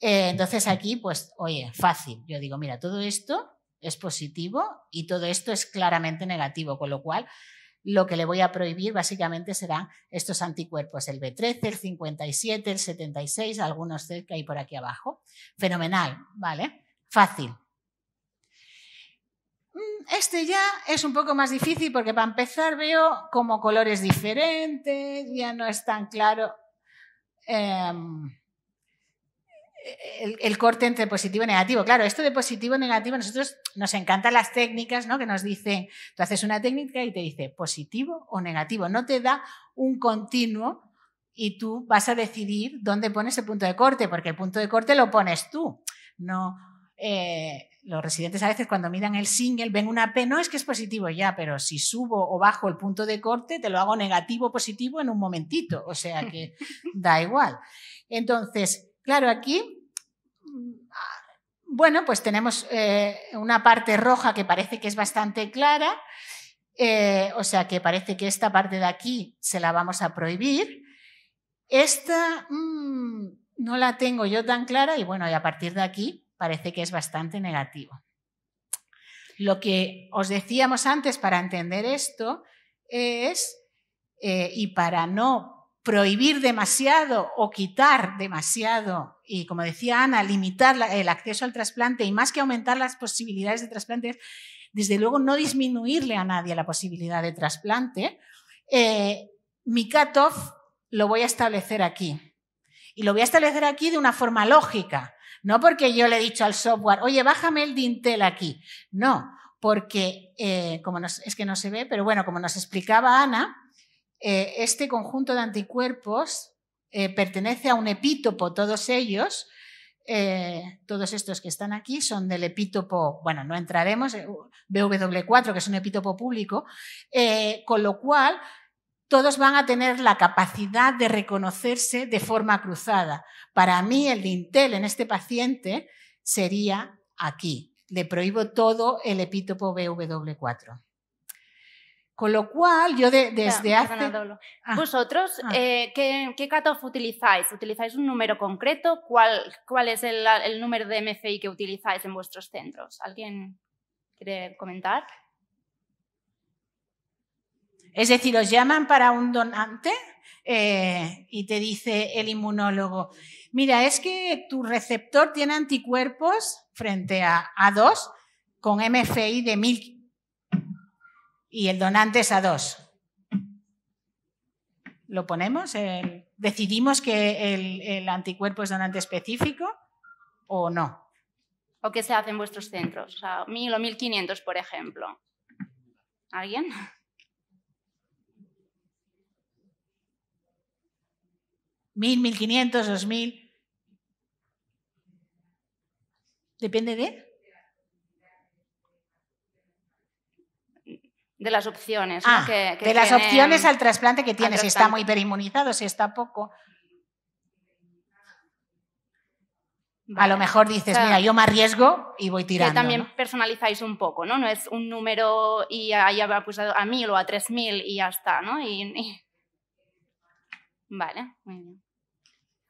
Eh, entonces aquí, pues, oye, fácil. Yo digo, mira, todo esto es positivo y todo esto es claramente negativo, con lo cual lo que le voy a prohibir básicamente serán estos anticuerpos, el B13, el 57, el 76, algunos cerca y por aquí abajo. Fenomenal, ¿vale? Fácil. Mm, este ya es un poco más difícil porque para empezar veo como colores diferentes, ya no es tan claro. Em, el, corte entre positivo y negativo. Claro, esto de positivo y negativo, nosotros nos encantan las técnicas, ¿no? Que nos dicen, tú haces una técnica y te dice positivo o negativo. No te da un continuo y tú vas a decidir dónde pones el punto de corte, porque el punto de corte lo pones tú. No, eh, los residentes a veces cuando miran el single ven una P, no es que es positivo ya, pero si subo o bajo el punto de corte, te lo hago negativo positivo en un momentito, o sea que [LAUGHS] da igual. Entonces, Claro, aquí, bueno, pues tenemos eh, una parte roja que parece que es bastante clara, eh, o sea que parece que esta parte de aquí se la vamos a prohibir. Esta mm, no la tengo yo tan clara y bueno, y a partir de aquí parece que es bastante negativo. Lo que os decíamos antes para entender esto es, eh, y para no prohibir demasiado o quitar demasiado y, como decía Ana, limitar el acceso al trasplante y más que aumentar las posibilidades de trasplante, desde luego no disminuirle a nadie la posibilidad de trasplante, eh, mi cutoff lo voy a establecer aquí. Y lo voy a establecer aquí de una forma lógica, no porque yo le he dicho al software, oye, bájame el dintel aquí. No, porque, eh, como es que no se ve, pero bueno, como nos explicaba Ana, eh, este conjunto de anticuerpos eh, pertenece a un epítopo, todos ellos, eh, todos estos que están aquí son del epítopo, bueno, no entraremos, BW4, que es un epítopo público, con lo cual todos van a tener la capacidad de reconocerse de forma cruzada. Para mí, el dintel en este paciente sería aquí. Le prohíbo todo el epítopo BW4. Con lo cual, yo desde hace... Ah, Vosotros, ah. Eh, ¿qué, cutoff utilizáis? ¿Utilizáis un número concreto? ¿Cuál, cuál es el, número de MFI que utilizáis en vuestros centros? ¿Alguien quiere comentar? Es decir, os llaman para un donante eh, y te dice el inmunólogo, mira, es que tu receptor tiene anticuerpos frente a, a 2 con MFI de 1000 y el donante es a dos? ¿Lo ponemos? ¿Decidimos que el, anticuerpo es donante específico o no? ¿O qué se hace en vuestros centros? O sea, 1000 o 1500, por ejemplo. ¿Alguien? ¿1000, 1500, 2000? Depende de. de las opciones. Ah, de las opciones al trasplante que tienes si está muy hiperinmunizado, si está poco. A lo mejor dices, mira, yo me arriesgo y voy tirando. también personalizáis un poco, ¿no? No es un número y ahí va pues, a mil o a tres mil y ya está, ¿no? Vale,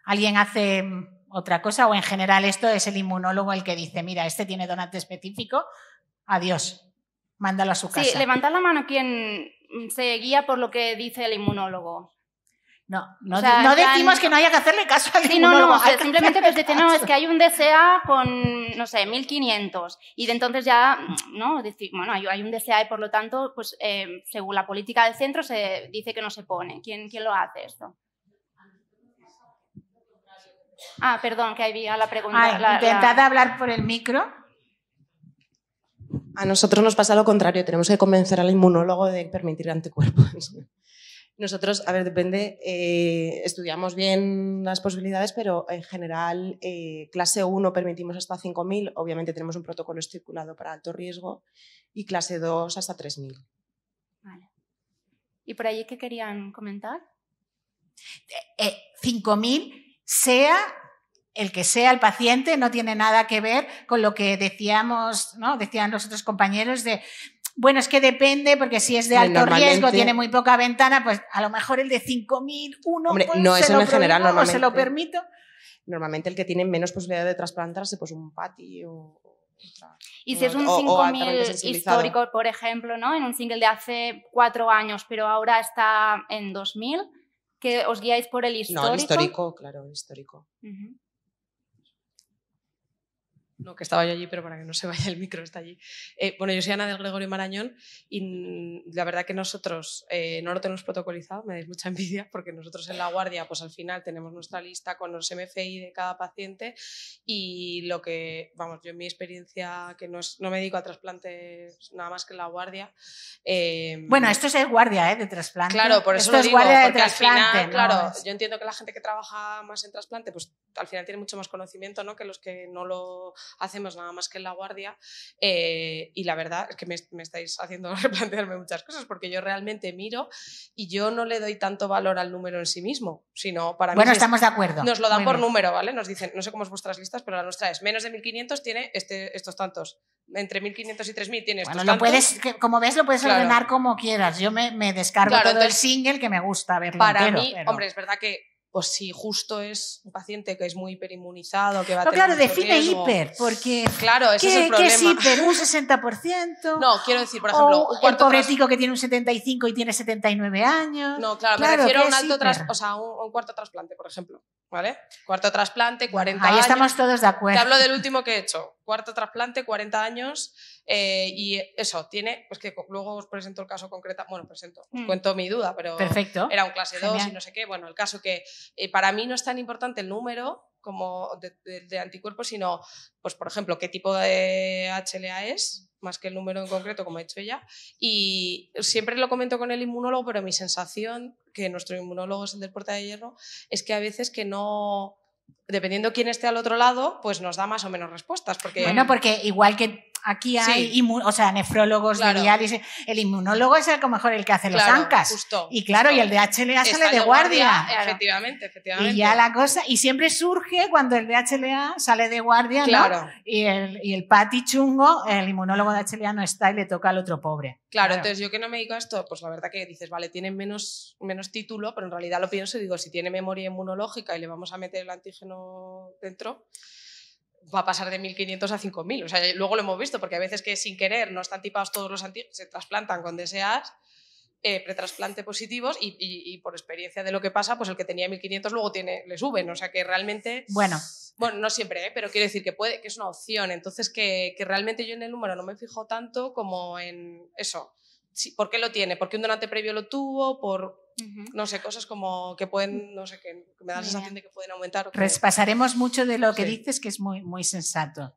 ¿Alguien hace mm, otra cosa o en general esto es el inmunólogo el que dice, mira, este tiene donante específico, adiós? Mándala a su casa. Sí, levantad la mano quien se guía por lo que dice el inmunólogo. No, no, decimos que no haya que hacerle caso al inmunólogo simplemente pues es que hay un DSA con, no sé, 1500 y de entonces ya, no, decir, bueno, hay, un DSA y por lo tanto, pues eh, según la política del centro se dice que no se pone. ¿Quién, quién lo hace esto? Ah, perdón, que había la pregunta. Ay, ah, la, intentad hablar por el micro. A nosotros nos pasa lo contrario, tenemos que convencer al inmunólogo de permitir anticuerpos. [LAUGHS] Nosotros, a ver, depende, eh, estudiamos bien las posibilidades, pero en general eh, clase 1 permitimos hasta 5.000, obviamente tenemos un protocolo estipulado para alto riesgo, y clase 2 hasta 3.000. Vale. ¿Y por ahí qué querían comentar? 5.000 eh, sea el que sea el paciente no tiene nada que ver con lo que decíamos, ¿no? decían los otros compañeros de, bueno, es que depende, porque si es de alto riesgo, tiene muy poca ventana, pues a lo mejor el de 5.000, uno, Hombre, pues no, se lo en general, normalmente, se lo permito. Normalmente el que tiene menos posibilidad de trasplantarse, pues un patio y si es un 5000 histórico, por ejemplo, ¿no? en un single de hace cuatro años, pero ahora está en 2000, que os guiáis por el histórico. No, el histórico, claro, el histórico no que estaba yo allí, pero para que no se vaya el micro, está allí. Eh, bueno, yo soy Ana del Gregorio Marañón y la verdad que nosotros eh, no lo tenemos protocolizado, me dais mucha [LAUGHS] envidia, porque nosotros en la guardia, pues al final tenemos nuestra lista con los MFI de cada paciente y lo que, vamos, yo en mi experiencia, que no, me dedico a trasplantes nada más que en la guardia. Em, bueno, esto es el guardia ¿eh?, de trasplante. Claro, por eso lo digo, guardia de al claro, yo entiendo que la gente que trabaja más en trasplante, pues al final tiene mucho más conocimiento ¿no? que los que no lo hacemos nada más que en la guardia. Eh, y la verdad es que me, estáis haciendo [LAUGHS] replantearme muchas cosas porque yo realmente miro y yo no le doy tanto valor al número en sí mismo, sino para mí. Bueno, estamos de acuerdo. Nos lo dan por número, ¿vale? Nos dicen, no sé cómo es vuestras listas, pero la nuestra es menos de 1500 tiene este, estos tantos entre 1500 y 3000 tienes bueno, lo puedes como ves lo puedes ordenar como quieras yo me, descargo todo el single que me gusta verlo para mí hombre es verdad que o si justo es un paciente que es muy hiperinmunizado, que va a tener claro, define hiper, porque claro, es el ¿qué es hiper? ¿Un 60%? [LAUGHS] No, quiero decir, por ejemplo, un el pobre que tiene un 75 y tiene 79 años. No, claro, me refiero a un alto tras, o sea, un, cuarto trasplante, por ejemplo. ¿Vale? Cuarto trasplante, 40 años. Ahí estamos todos de acuerdo. Te hablo del último que he hecho. Cuarto trasplante, 40 años. Eh, y eso, tiene, pues que luego os presento el caso concreto, bueno, presento, mm. cuento mi duda, pero Perfecto. era un clase 2 y no sé qué. Bueno, el caso que eh, para mí no es tan importante el número como de, de, de anticuerpos, sino, pues por ejemplo, qué tipo de HLA es, más que el número en concreto, como ha hecho ella. Y siempre lo comento con el inmunólogo, pero mi sensación, que nuestro inmunólogo es el deporte de hierro, es que a veces que no, dependiendo quién esté al otro lado, pues nos da más o menos respuestas. Porque... Bueno, porque igual que Aquí hay, o sea, nefrólogos claro. El inmunólogo es el que mejor el que hace los ancas. y claro, y el DHLA HLA sale de guardia. Efectivamente, efectivamente. Y ya la cosa, y siempre surge cuando el DHLA sale de guardia, claro. Y el, y el pati chungo, el inmunólogo de HLA no está y le toca al otro pobre. Claro, entonces yo que no me digo esto, pues la verdad que dices, vale, tiene menos, menos título, pero en realidad lo pienso y digo, si tiene memoria inmunológica y le vamos a meter el antígeno dentro, va a pasar de 1.500 a 5.000. O sea, luego lo hemos visto, porque a veces que sin querer no están tipados todos los antiguos, se trasplantan con deseas eh, pretrasplante positivos, y, por experiencia de lo que pasa, pues el que tenía 1.500 luego tiene, le suben. O sea, que realmente... Bueno. Bueno, no siempre, ¿eh? pero quiero decir que, puede, que es una opción. Entonces, que, que realmente yo en el número no me fijo tanto como en eso ¿por qué lo tiene? ¿Por qué un donante previo lo tuvo? ¿Por no sé, cosas como que pueden, no sé, que me da la sensación de que pueden aumentar? Respasaremos mucho de lo que dices, que es muy, muy sensato.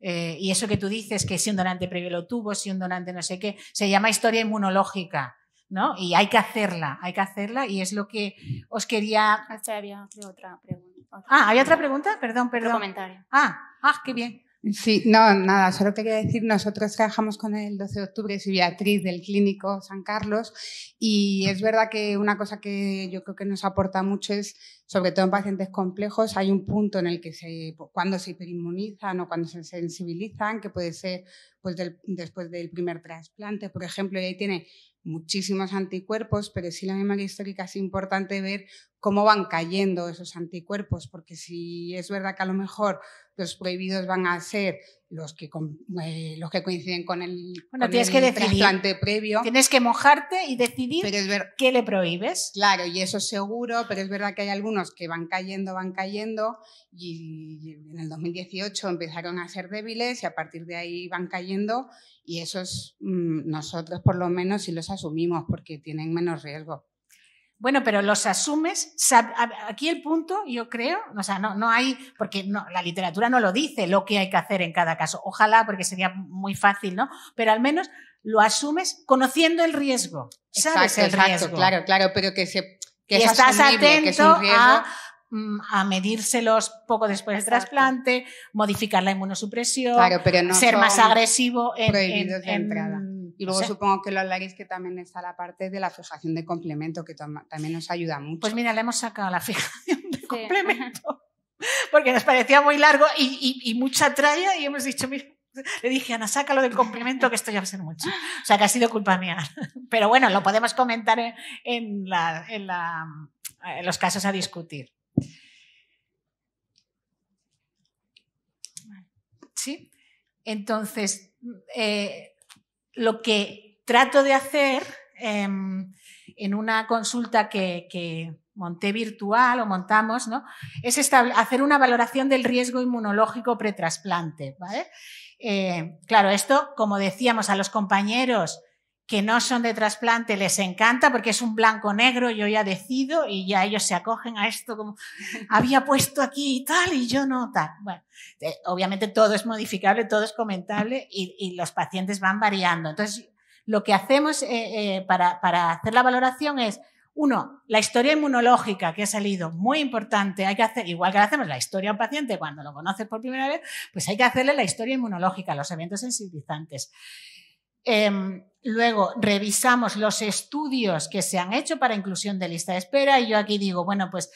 Eh, y eso que tú dices, que si un donante previo lo tuvo, si un donante no sé qué, se llama historia inmunológica. ¿No? Y hay que hacerla, hay que hacerla y es lo que os quería... Ah, había otra pregunta. ah, ¿había otra pregunta? Perdón, perdón. comentario. Ah, ah, qué bien. Sí, no, nada, solo quería decir, nosotros trabajamos con el 12 de octubre, soy Beatriz del Clínico San Carlos y es verdad que una cosa que yo creo que nos aporta mucho es, sobre todo en pacientes complejos, hay un punto en el que se, cuando se hiperinmunizan o cuando se sensibilizan, que puede ser pues, después del primer trasplante, por ejemplo, y ahí tiene muchísimos anticuerpos, pero sí la memoria histórica es importante ver cómo van cayendo esos anticuerpos, porque si es verdad que a lo mejor los prohibidos van a ser los que, eh, los que coinciden con el, bueno, tienes que trasplante previo. Tienes que mojarte y decidir qué le prohíbes. Claro, y eso es seguro, pero es verdad que hay algunos que van cayendo, van cayendo, y en el 2018 empezaron a ser débiles y a partir de ahí van cayendo, y esos mm, nosotros por lo menos si los asumimos porque tienen menos riesgo. Bueno, pero los asumes, aquí el punto, yo creo, o sea, no, no hay, porque no, la literatura no lo dice lo que hay que hacer en cada caso. Ojalá, porque sería muy fácil, ¿no? Pero al menos lo asumes conociendo el riesgo. Sabes el riesgo. Claro, claro, pero que se que estás atento a mm, a medírselos poco después del trasplante, modificar la inmunosupresión, ser más agresivo en, entrada. Y luego supongo que lo hablaréis que también está la parte de la fijación de complemento, que también nos ayuda mucho. Pues mira, le hemos sacado la [LAUGHS] fijación de complemento, porque nos parecía muy largo y, mucha tralla y hemos dicho, mira, le dije, Ana, sácalo del complemento que esto ya va a ser mucho. O sea, que ha sido culpa mía. [LAUGHS] Pero bueno, lo podemos comentar en, la, en, los casos a discutir. ¿Sí? Entonces, eh, lo que trato de hacer em, en una consulta que, monté virtual o montamos, es hacer una valoración del riesgo inmunológico pretrasplante. ¿vale? Eh, claro, esto, como decíamos a los compañeros, que no son de trasplante les encanta porque es un blanco negro, yo ya decido y ya ellos se acogen a esto como [LAUGHS] había puesto aquí y tal y yo no tal. Bueno, eh, obviamente todo es modificable, todo es comentable y, los pacientes van variando. Entonces, lo que hacemos eh, eh, para, para hacer la valoración es, uno, la historia inmunológica que ha salido, muy importante. Hay que hacer, igual que hacemos la historia a un paciente cuando lo conoces por primera vez, pues hay que hacerle la historia inmunológica, los eventos sensibilizantes. Eh, Luego revisamos los estudios que se han hecho para inclusión de lista de espera y yo aquí digo, bueno, pues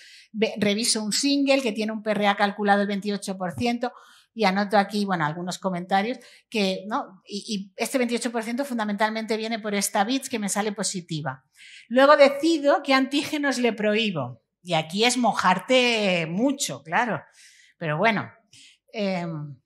reviso un single que tiene un PRA calculado del 28% y anoto aquí, bueno, algunos comentarios que, ¿no? Y, este 28% fundamentalmente viene por esta bits que me sale positiva. Luego decido qué antígenos le prohíbo. Y aquí es mojarte mucho, claro. Pero bueno, em,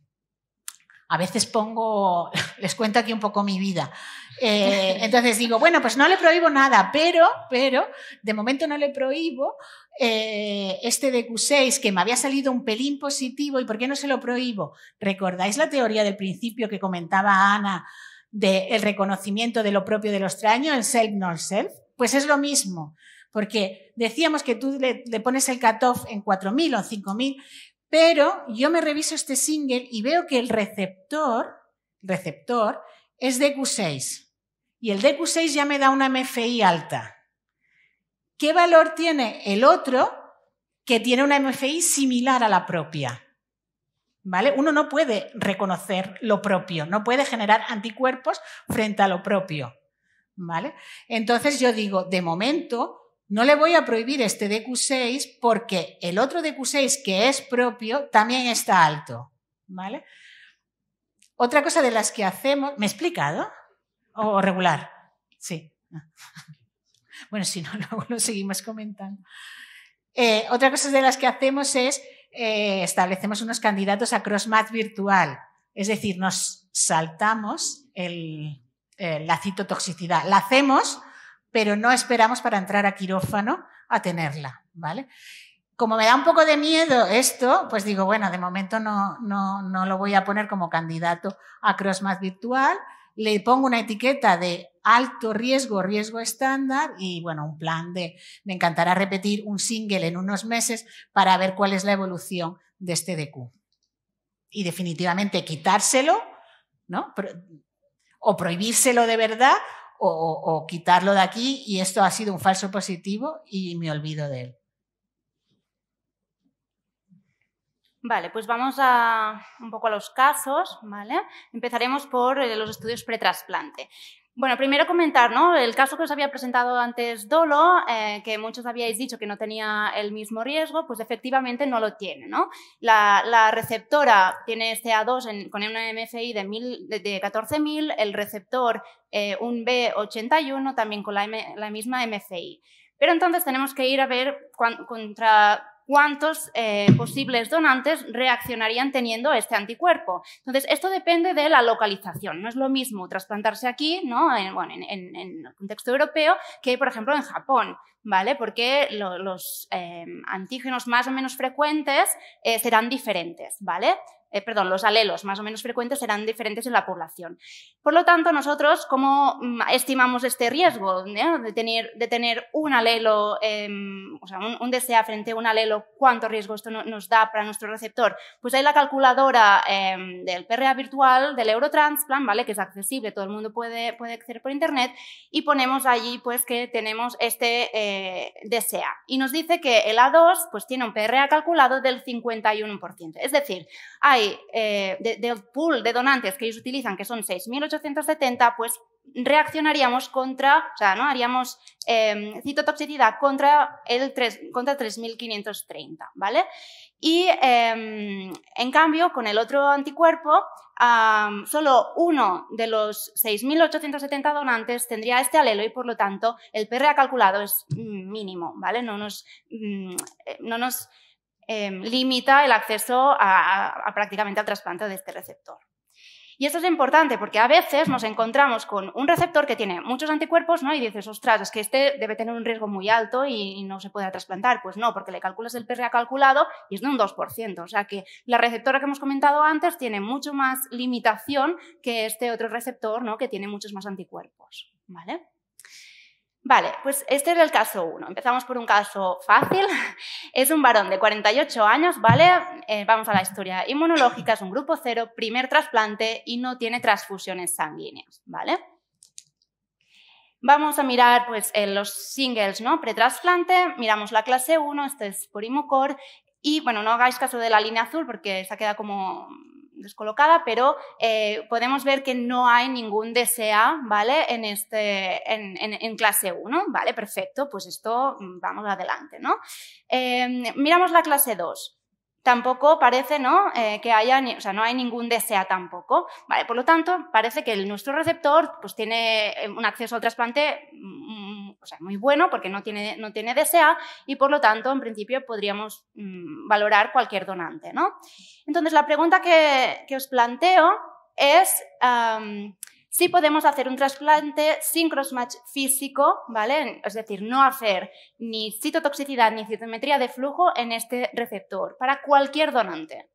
a veces pongo, [LAUGHS] les cuento aquí un poco mi vida. Eh, entonces digo, bueno, pues no le prohíbo nada, pero, pero, de momento no le prohíbo eh, este de Q6 que me había salido un pelín positivo y ¿por qué no se lo prohíbo? ¿Recordáis la teoría del principio que comentaba Ana del reconocimiento de lo propio de los extraño, el self non self? Pues es lo mismo, porque decíamos que tú le, pones el cutoff en 4.000 o 5.000, pero yo me reviso este single y veo que el receptor, receptor, es de Q6 y el DQ6 ya me da una MFI alta. ¿Qué valor tiene el otro que tiene una MFI similar a la propia? ¿Vale? Uno no puede reconocer lo propio, no puede generar anticuerpos frente a lo propio. ¿Vale? Entonces yo digo, de momento no le voy a prohibir este DQ6 porque el otro DQ6 que es propio también está alto, ¿vale? Otra cosa de las que hacemos, ¿me he explicado? O regular, sí. [LAUGHS] Bueno, si no, [LAUGHS] luego lo seguimos comentando. Eh, otra cosa de las que hacemos es eh, establecemos unos candidatos a CrossMath virtual, es decir, nos saltamos el, eh, la citotoxicidad, la hacemos, pero no esperamos para entrar a quirófano a tenerla, ¿vale? Como me da un poco de miedo esto, pues digo, bueno, de momento no, no, no lo voy a poner como candidato a CrossMath virtual, le pongo una etiqueta de alto riesgo, riesgo estándar y bueno, un plan de, me encantará repetir un single en unos meses para ver cuál es la evolución de este DQ. Y definitivamente quitárselo, ¿no? O prohibírselo de verdad o, o quitarlo de aquí y esto ha sido un falso positivo y me olvido de él. Vale, pues vamos a un poco a los casos, ¿vale? Empezaremos por eh, los estudios pretrasplante. Bueno, primero comentar, ¿no? El caso que os había presentado antes Dolo, eh, que muchos habíais dicho que no tenía el mismo riesgo, pues efectivamente no lo tiene, ¿no? La, receptora tiene a 2 con una MFI de, mil, de, 14.000, el receptor eh, un B81 también con la, misma MFI. Pero entonces tenemos que ir a ver contra cuántos eh, posibles donantes reaccionarían teniendo este anticuerpo. Entonces, esto depende de la localización. No es lo mismo trasplantarse aquí, ¿no? en, el contexto europeo, que por ejemplo en Japón, ¿vale? Porque los eh, antígenos más o menos frecuentes eh, serán diferentes, ¿vale? Eh, perdón, los alelos más o menos frecuentes serán diferentes en la población. Por lo tanto, nosotros, ¿cómo mm, estimamos este riesgo de, tener, un alelo, em, o un, desea frente a un alelo, cuánto riesgo esto nos da para nuestro receptor? Pues hay la calculadora em, del PRA virtual del Eurotransplant, ¿vale? Que es accesible, todo el mundo puede, puede acceder por internet y ponemos allí pues que tenemos este eh, desea y nos dice que el A2 pues tiene un PRA calculado del 51%. Es decir, hay eh, del pool de donantes que ellos utilizan, que son 6.870, pues reaccionaríamos contra, o sea, ¿no? haríamos em, citotoxicidad contra, el contra 3.530, ¿vale? Y em, en cambio, con el otro anticuerpo, solo uno de los 6.870 donantes tendría este alelo y por lo tanto el PRA calculado es mínimo, ¿vale? No nos, mm, eh, no nos Em, limita el acceso a, prácticamente al trasplante de este receptor. Y esto es importante porque a veces nos encontramos con un receptor que tiene muchos anticuerpos ¿no? y dices, ostras, es que este debe tener un riesgo muy alto y, no se puede trasplantar. Pues no, porque le calculas el PRA calculado y es de un 2%. O sea que la receptora que hemos comentado antes tiene mucho más limitación que este otro receptor ¿no? que tiene muchos más anticuerpos. ¿Vale? Vale, pues este era el caso 1. Empezamos por un caso fácil. [LAUGHS] Es un varón de 48 años, ¿vale? Eh, vamos a la historia inmunológica, es un grupo 0, primer trasplante y no tiene transfusiones sanguíneas, ¿vale? Vamos a mirar pues, eh, los singles, ¿no? Pretrasplante, miramos la clase 1, este es por Imocor, y bueno, no hagáis caso de la línea azul porque se queda como descolocada, pero eh, podemos ver que no hay ningún DSA, ¿vale? En, este, en, clase 1, ¿vale? Perfecto, pues esto mm, vamos adelante, ¿no? Em, miramos la clase 2. Tampoco parece, ¿no? Eh, que haya, o sea, no hay ningún DSA tampoco, ¿vale? Por lo tanto, parece que nuestro receptor, pues tiene eh, un acceso al trasplante mm, o sea, muy bueno porque no tiene, no tiene DSA y por lo tanto, en principio, podríamos mm, valorar cualquier donante. ¿no? Entonces, la pregunta que, os planteo es si podemos hacer un trasplante sin crossmatch físico, ¿vale? Es decir, no hacer ni citotoxicidad ni citometría de flujo en este receptor para cualquier donante.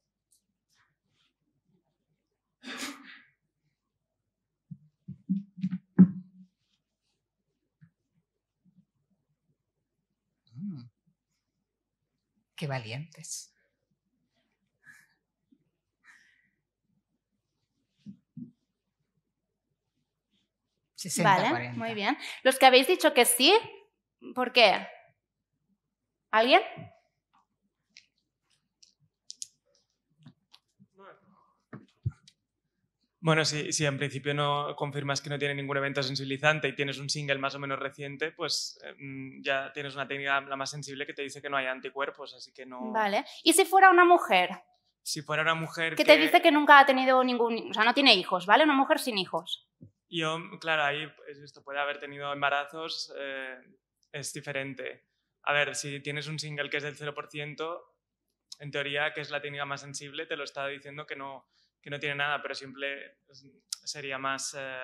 Qué valientes. vale, muy bien. Los que habéis dicho que sí, ¿por qué? ¿Alguien? Bueno, si, en principio no confirmas que no tiene ningún evento sensibilizante y tienes un single más o menos reciente, pues eh, mm, ya tienes una técnica la más sensible que te dice que no hay anticuerpos, así que no. Vale. ¿Y si fuera una mujer? Si fuera una mujer. Que, que... te dice que nunca ha tenido ningún. O sea, no tiene hijos, ¿vale? Una mujer sin hijos. Yo, claro, ahí pues, esto puede haber tenido embarazos, eh, es diferente. A ver, si tienes un single que es del 0%, en teoría, que es la técnica más sensible, te lo está diciendo que no que no tiene nada, pero siempre sería más eh,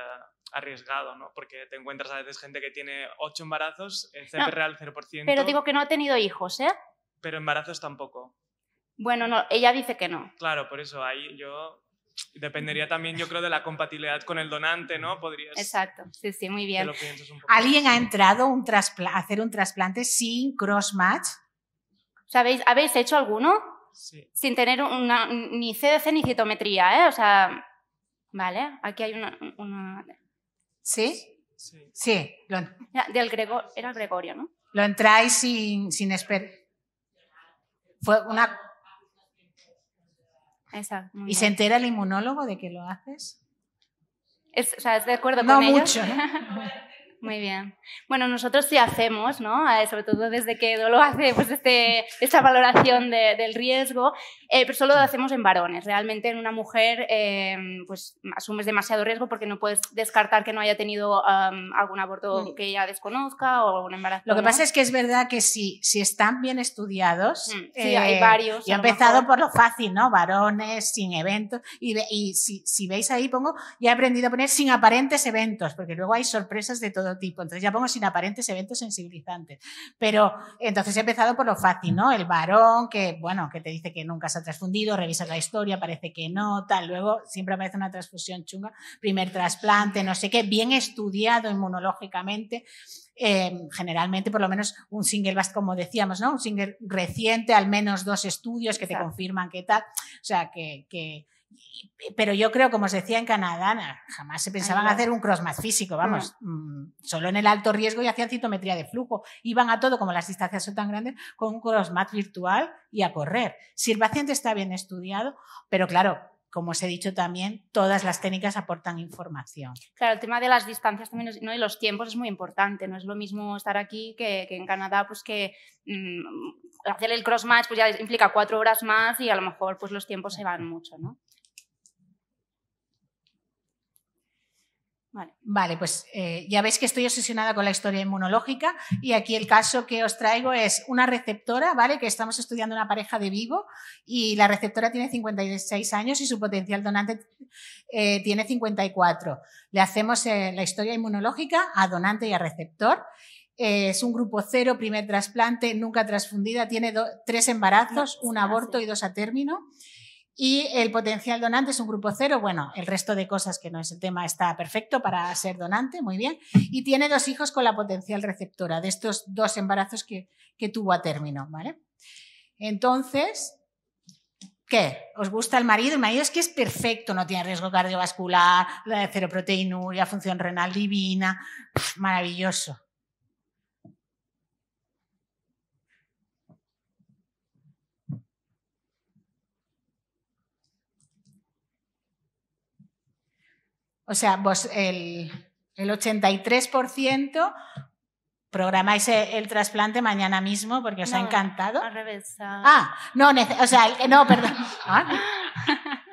arriesgado, ¿no? Porque te encuentras a veces gente que tiene ocho embarazos, el CPR al 0%. Pero digo que no ha tenido hijos, ¿eh? Pero embarazos tampoco. Bueno, no, ella dice que no. Claro, por eso ahí yo dependería también, yo creo, de la compatibilidad con el donante, ¿no? Podrías. Exacto, sí, sí, muy bien. ¿Alguien ha entrado un a hacer un trasplante sin cross match? ¿Sabéis, habéis hecho alguno? Sin tener una, ni CDC ni citometría, ¿eh? O sea, vale, aquí hay una... ¿Sí? Sí. Lo... Era, Era el Gregorio, ¿no? Lo entráis sin, sin esperar. Fue una... ¿Y se entera el inmunólogo de que lo haces? Es, o sea, ¿es de acuerdo con ellos? No mucho. ¿eh? [LAUGHS] Muy bien. Bueno, nosotros sí hacemos, ¿no? Eh, sobre todo desde que Dolo hace pues, este, esta valoración del riesgo, eh, pero solo lo hacemos en varones. Realmente en una mujer em, pues, asumes demasiado riesgo porque no puedes descartar que no haya tenido em, algún aborto mm. que ella desconozca o un embarazo. Lo que pasa es que es verdad que si, si están bien estudiados, y mm, hay eh, varios. y he empezado por lo fácil, ¿no? Varones, sin eventos. Y, si, si veis ahí, pongo, ya he aprendido a poner sin aparentes eventos, porque luego hay sorpresas de todo tipo. Entonces ya pongo sin aparentes eventos sensibilizantes. Pero entonces he empezado por lo fácil, ¿no? El varón que, bueno, que te dice que nunca se ha transfundido, revisas la historia, parece que no, tal. Luego siempre aparece una transfusión chunga, primer trasplante, no sé qué, bien estudiado inmunológicamente. Eh, generalmente por lo menos un single como decíamos, ¿no? Un single reciente, al menos dos estudios que te confirman que tal. O sea, que pero yo creo, como os decía en Canadá, jamás se pensaban hacer un crossmatch físico, vamos, mm. Mm, solo en el alto riesgo y hacían citometría de flujo. Iban a todo, como las distancias son tan grandes, con un crossmatch virtual y a correr. Si el paciente está bien estudiado, pero claro, como os he dicho también, todas las técnicas aportan información. Claro, el tema de las distancias también ¿no? y los tiempos es muy importante. No es lo mismo estar aquí que, en Canadá, pues que mm, hacer el crossmatch pues ya implica cuatro horas más y a lo mejor pues los tiempos se van mucho, ¿no? Vale. pues eh, ya veis que estoy obsesionada con la historia inmunológica y aquí el caso que os traigo es una receptora, ¿vale? Que estamos estudiando una pareja de vivo y la receptora tiene 56 años y su potencial donante eh, tiene 54. Le hacemos eh, la historia inmunológica a donante y a receptor. es un grupo cero, primer trasplante, nunca transfundida, tiene tres embarazos, un aborto y dos a término. Y el potencial donante es un grupo cero. Bueno, el resto de cosas que no es el tema está perfecto para ser donante, muy bien. Y tiene dos hijos con la potencial receptora de estos dos embarazos que, tuvo a término, ¿vale? Entonces, ¿qué? ¿Os gusta el marido? El marido es que es perfecto, no tiene riesgo cardiovascular, la de cero proteinuria, función renal divina, maravilloso. O sea, vos el, 83% programáis el trasplante mañana mismo porque os ha encantado. Al revés. Ah, ah no, o sea, no, perdón. [LAUGHS] Ah.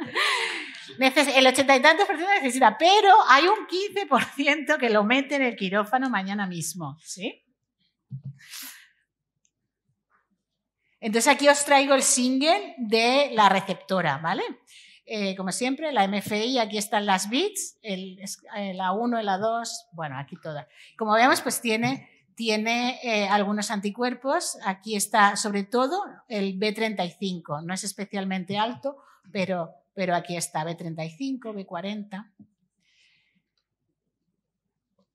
El 80 y tantos por ciento necesita, pero hay un 15% que lo mete en el quirófano mañana mismo, ¿sí? Entonces aquí os traigo el single de la receptora, ¿vale? Eh, como siempre, la MFI, aquí están las bits, eh, la 1, la 2, bueno, aquí todas. Como vemos, pues tiene, tiene eh, algunos anticuerpos. Aquí está sobre todo el B35, no es especialmente alto, pero, pero aquí está B35, B40.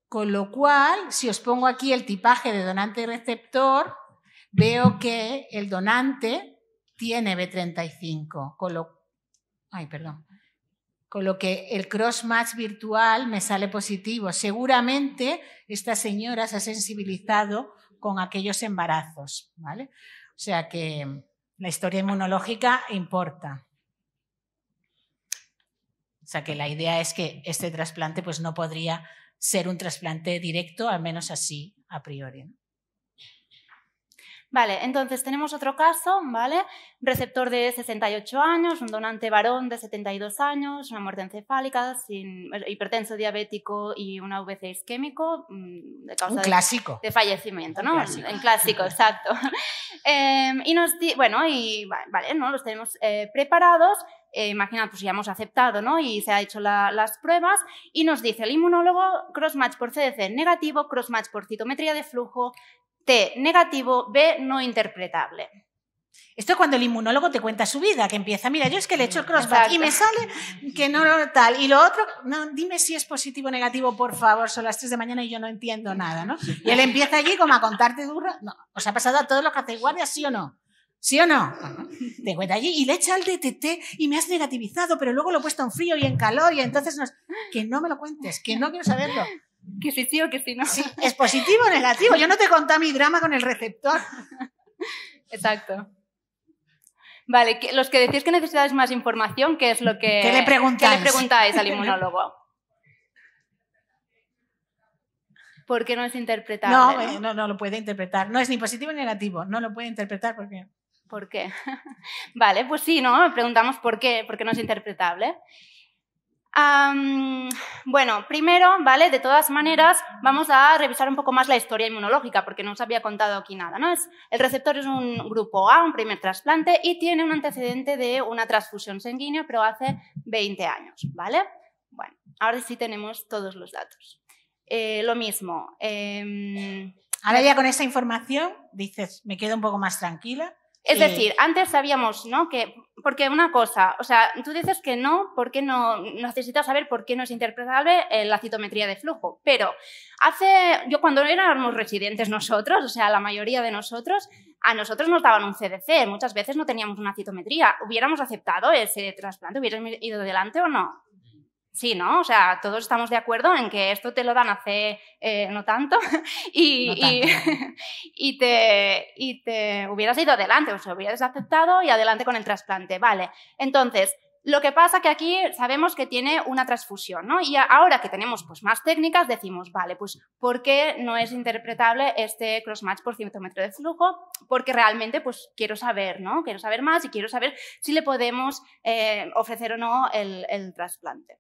Con lo cual, si os pongo aquí el tipaje de donante y receptor, veo que el donante tiene B35, con lo Ay, perdón. Con lo que el cross-match virtual me sale positivo. Seguramente esta señora se ha sensibilizado con aquellos embarazos, ¿vale? O sea que la historia inmunológica importa. O sea que la idea es que este trasplante pues no podría ser un trasplante directo, al menos así a priori. Vale, entonces tenemos otro caso, ¿vale? Receptor de 68 años, un donante varón de 72 años, una muerte encefálica, sin, eh, hipertenso diabético y un AVC isquémico mm, de causa clásico. De, fallecimiento, ¿no? En clásico, exacto. [LAUGHS] Em, y nos, bueno, y vale, ¿no? Los tenemos eh, preparados. Eh, imagina, pues ya hemos aceptado, ¿no? Y se ha hecho las pruebas y nos dice el inmunólogo crossmatch por CDC negativo, crossmatch por citometría de flujo, T, negativo, B, no interpretable. Esto es cuando el inmunólogo te cuenta su vida, que empieza, mira, yo es que le he hecho el crossback y me sale que no tal. Y lo otro, no, dime si es positivo o negativo, por favor, son las 3 de mañana y yo no entiendo nada, ¿no? Y él empieza allí como a contarte duro, no, ¿os ha pasado a todos los que hacéis sí o no? ¿Sí o no? Te cuenta allí y le echa el DTT y me has negativizado, pero luego lo he puesto en frío y en calor y entonces Que no me lo cuentes, que no quiero saberlo. [LAUGHS] que si sí o que no. Sí, es positivo o negativo. Yo no te conté mi drama con el receptor. [LAUGHS] Exacto. Vale, que, los que decís que necesitáis más información, ¿qué es lo que, le, preguntáis? al inmunólogo? [LAUGHS] ¿Por qué no es interpretable? Eh, no, ¿no? lo puede interpretar. No es ni positivo ni negativo. No lo puede interpretar porque... ¿Por qué? vale, pues sí, ¿no? Preguntamos por qué, por qué no es interpretable bueno, primero, ¿vale? De todas maneras, vamos a revisar un poco más la historia inmunológica, porque no os había contado aquí nada, ¿no? el receptor es un grupo A, un primer trasplante, y tiene un antecedente de una transfusión sanguínea, pero hace 20 años, ¿vale? Bueno, ahora sí tenemos todos los datos. Eh, lo mismo. Em, ahora ya con esa información dices, me quedo un poco más tranquila. Es decir, antes sabíamos, ¿no? Que, porque una cosa, o sea, tú dices que no, porque no necesitas saber por qué no es interpretable eh, la citometría de flujo. Pero hace, yo cuando éramos residentes nosotros, o sea, la mayoría de nosotros, a nosotros nos daban un CDC, muchas veces no teníamos una citometría. ¿Hubiéramos aceptado ese trasplante? ¿Hubiéramos ido adelante o no? sí, ¿no? O sea, todos estamos de acuerdo en que esto te lo dan hace eh, no tanto, [LAUGHS] [LAUGHS] y, te, hubieras ido adelante, o sea, hubieras aceptado y adelante con el trasplante, vale. Entonces, lo que pasa que aquí sabemos que tiene una transfusión, ¿no? Y ahora que tenemos pues, más técnicas, decimos, vale, pues ¿por qué no es interpretable este crossmatch por centímetro de flujo? Porque realmente pues quiero saber, ¿no? Quiero saber más y quiero saber si le podemos eh, ofrecer o no el trasplante.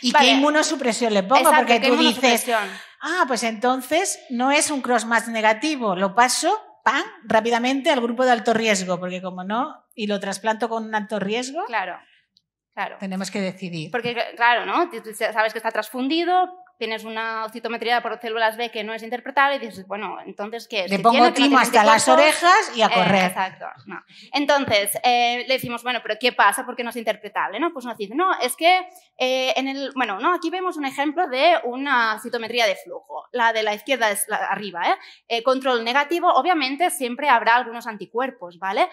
¿Y qué inmunosupresión le pongo? porque tú dices, ah, pues entonces no es un cross más negativo, lo paso pan rápidamente al grupo de alto riesgo, porque como no, y lo trasplanto con un alto riesgo. Claro. Claro. Tenemos que decidir. Porque, claro, ¿no? Tú sabes que está transfundido, tienes una citometría por células B que no es interpretable y dices, bueno, entonces ¿qué es? Le pongo timo hasta las orejas y a eh, correr. exacto. Entonces, eh, le decimos, bueno, pero ¿qué pasa? ¿Por qué no es interpretable? ¿no? Pues nos dice, no, es que eh, en el, bueno, no, aquí vemos un ejemplo de una citometría de flujo. La de la izquierda es la arriba, control negativo, obviamente siempre habrá algunos anticuerpos, ¿vale?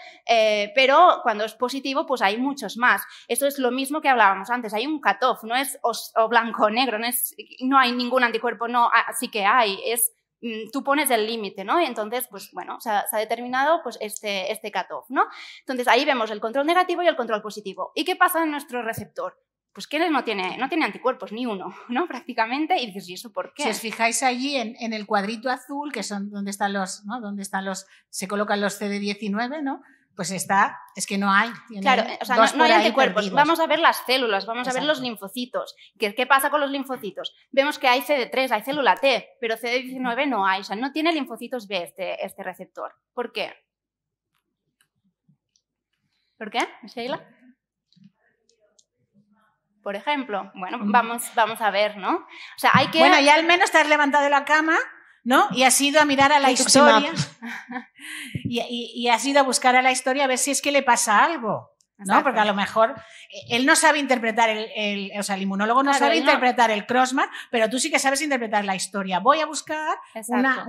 pero cuando es positivo, pues hay muchos más. Esto es lo mismo que hablábamos antes, hay un cut-off, no es o, blanco o negro, no es no hay ningún anticuerpo, no, así que hay, es mm, tú pones el límite, ¿no? Y entonces, pues bueno, se ha, determinado pues este, este cutoff, ¿no? Entonces ahí vemos el control negativo y el control positivo. ¿Y qué pasa en nuestro receptor? Pues que él no tiene, no tiene anticuerpos, ni uno, ¿no? [LAUGHS] Prácticamente, y dices, ¿y eso por qué? Si os fijáis allí en, en el cuadrito azul, que son donde están los, ¿no? Donde están los, se colocan los CD19, ¿no? pues está, es que no hay. Claro, eh, o sea, no, hay anticuerpos. Vamos a ver las células, vamos a ver los linfocitos. ¿Qué, ¿Qué, pasa con los linfocitos? Vemos que hay CD3, hay célula T, pero CD19 no hay, o sea, no tiene linfocitos B este, este receptor. ¿Por qué? ¿Por qué, Sheila? Por ejemplo, bueno, mm. vamos, vamos a ver, ¿no? O sea, hay que... Bueno, ya al menos te levantado de la cama ¿no? Y has ido a mirar a la historia [LAUGHS] y, y, has ido a buscar a la historia a ver si es que le pasa algo. ¿no? Porque a lo mejor eh, él no sabe interpretar el, o sea, el inmunólogo no sabe interpretar el crossman, pero tú sí que sabes interpretar la historia. Voy a buscar una,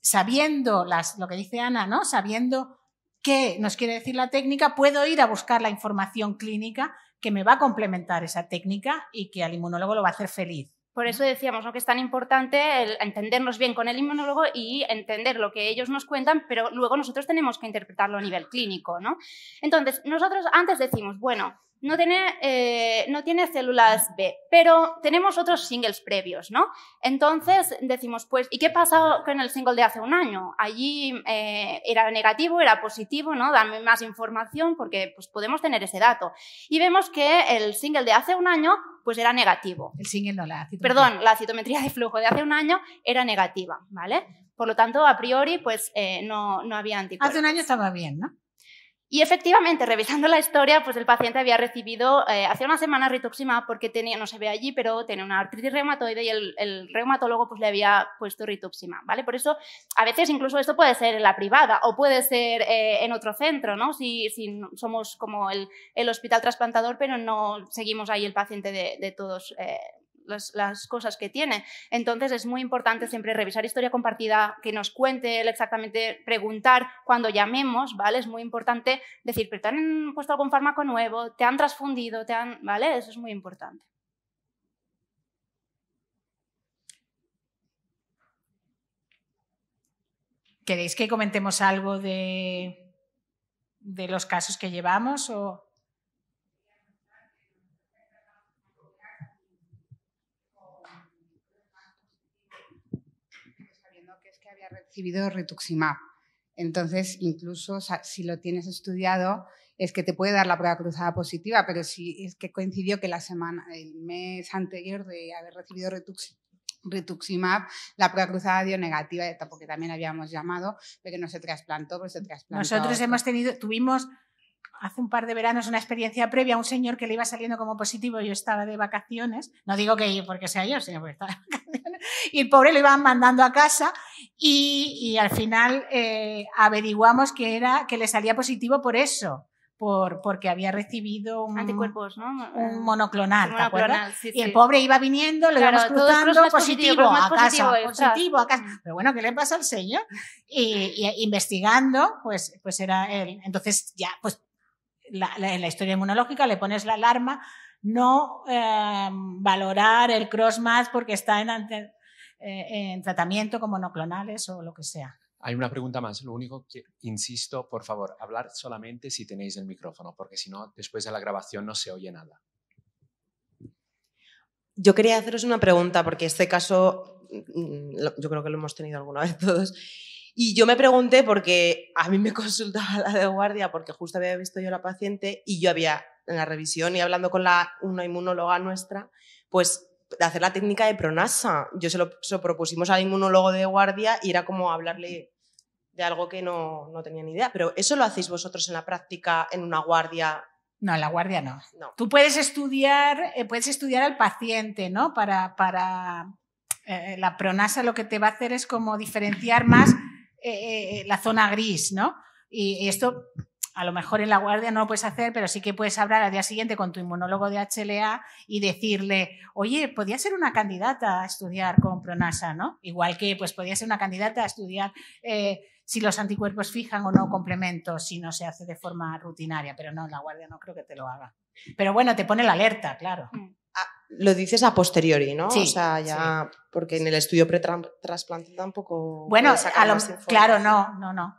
sabiendo las, lo que dice Ana, ¿no? Sabiendo qué nos quiere decir la técnica, puedo ir a buscar la información clínica que me va a complementar esa técnica y que al inmunólogo lo va a hacer feliz. Por eso decíamos ¿no? que es tan importante entendernos bien con el inmunólogo y entender lo que ellos nos cuentan, pero luego nosotros tenemos que interpretarlo a nivel clínico. ¿no? Entonces, nosotros antes decimos, bueno, no tiene, eh, no tiene células B, pero tenemos otros singles previos, ¿no? Entonces decimos, pues, ¿y qué pasó con el single de hace un año? Allí eh, era negativo, era positivo, ¿no? Dame más información porque pues, podemos tener ese dato. Y vemos que el single de hace un año, pues era negativo. El single no, la citometría. Perdón, la citometría de flujo de hace un año era negativa, ¿vale? Por lo tanto, a priori, pues eh, no, no había anticuerpos. Hace un año estaba bien, ¿no? Y efectivamente, revisando la historia, pues el paciente había recibido eh, hace una semana rituximab porque tenía, no se ve allí, pero tenía una artritis reumatoide y el, reumatólogo pues le había puesto rituximab, ¿vale? Por eso, a veces incluso esto puede ser en la privada o puede ser eh, en otro centro, ¿no? Si, somos como el, hospital trasplantador, pero no seguimos ahí el paciente de, todos, eh, las, cosas que tiene. Entonces es muy importante siempre revisar historia compartida, que nos cuente exactamente, preguntar cuando llamemos, ¿vale? Es muy importante decir, pero te han puesto algún fármaco nuevo, te han transfundido, te han, ¿vale? Eso es muy importante. ¿Queréis que comentemos algo de, de los casos que llevamos o...? recibido rituximab. Entonces, incluso si lo tienes estudiado, es que te puede dar la prueba cruzada positiva, pero si es que coincidió que la semana, el mes anterior de haber recibido rituximab, la prueba cruzada dio negativa, porque también habíamos llamado, pero no se trasplantó, pues se trasplantó. Nosotros hemos tenido, tuvimos hace un par de veranos una experiencia previa a un señor que le iba saliendo como positivo yo estaba de vacaciones, no digo que porque sea yo, sino porque estaba de vacaciones, y el pobre lo iban mandando a casa y, al final eh, averiguamos que, era, que le salía positivo por eso. Por, porque había recibido un, Anticuerpos, ¿no? un ah, monoclonal, ¿te Y el pobre iba viniendo, lo iban íbamos positivo, a casa, positivo Pero bueno, ¿qué le pasa al señor? Y, y investigando, pues, pues era él. Entonces ya, pues la, en la historia inmunológica le pones la alarma, no em, valorar el crossmatch porque está en, eh, en tratamiento con monoclonales o lo que sea. Hay una pregunta más, lo único que insisto, por favor, hablar solamente si tenéis el micrófono, porque si no, después de la grabación no se oye nada. Yo quería haceros una pregunta, porque este caso mm, mm, yo creo que lo hemos tenido alguna vez todos. Y yo me pregunté porque a mí me [LAUGHS] consultaba la de guardia porque justo había visto yo a la paciente y yo había en la revisión y hablando con la, una inmunóloga nuestra, pues de hacer la técnica de pronasa. Yo se lo, propusimos al inmunólogo de guardia y era como hablarle de algo que no, no, tenía ni idea. Pero ¿eso lo hacéis vosotros en la práctica, en una guardia? No, en la guardia no. no. Tú puedes estudiar, eh, puedes estudiar al paciente, ¿no? Para, para eh, la pronasa lo que te va a hacer es como diferenciar más eh, eh, la zona gris, ¿no? Y, esto a lo mejor en la guardia no lo puedes hacer, pero sí que puedes hablar al día siguiente con tu inmunólogo de HLA y decirle, oye, podía ser una candidata a estudiar con Pronasa, ¿no? Igual que, pues, podía ser una candidata a estudiar eh, si los anticuerpos fijan o no complementos, si no se hace de forma rutinaria, pero no, en la guardia no creo que te lo haga. Pero bueno, te pone la alerta, claro. Mm lo dices a posteriori, ¿no? Sí, o sea, ya porque en el estudio pretrasplante tampoco. Bueno, claro, no, no, no.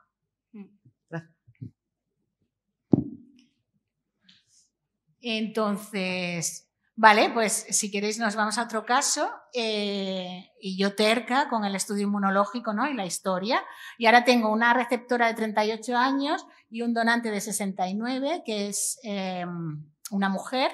Entonces, vale, pues si queréis nos vamos a otro caso eh, y yo terca con el estudio inmunológico ¿no? y la historia. Y ahora tengo una receptora de 38 años y un donante de 69 que es eh, una mujer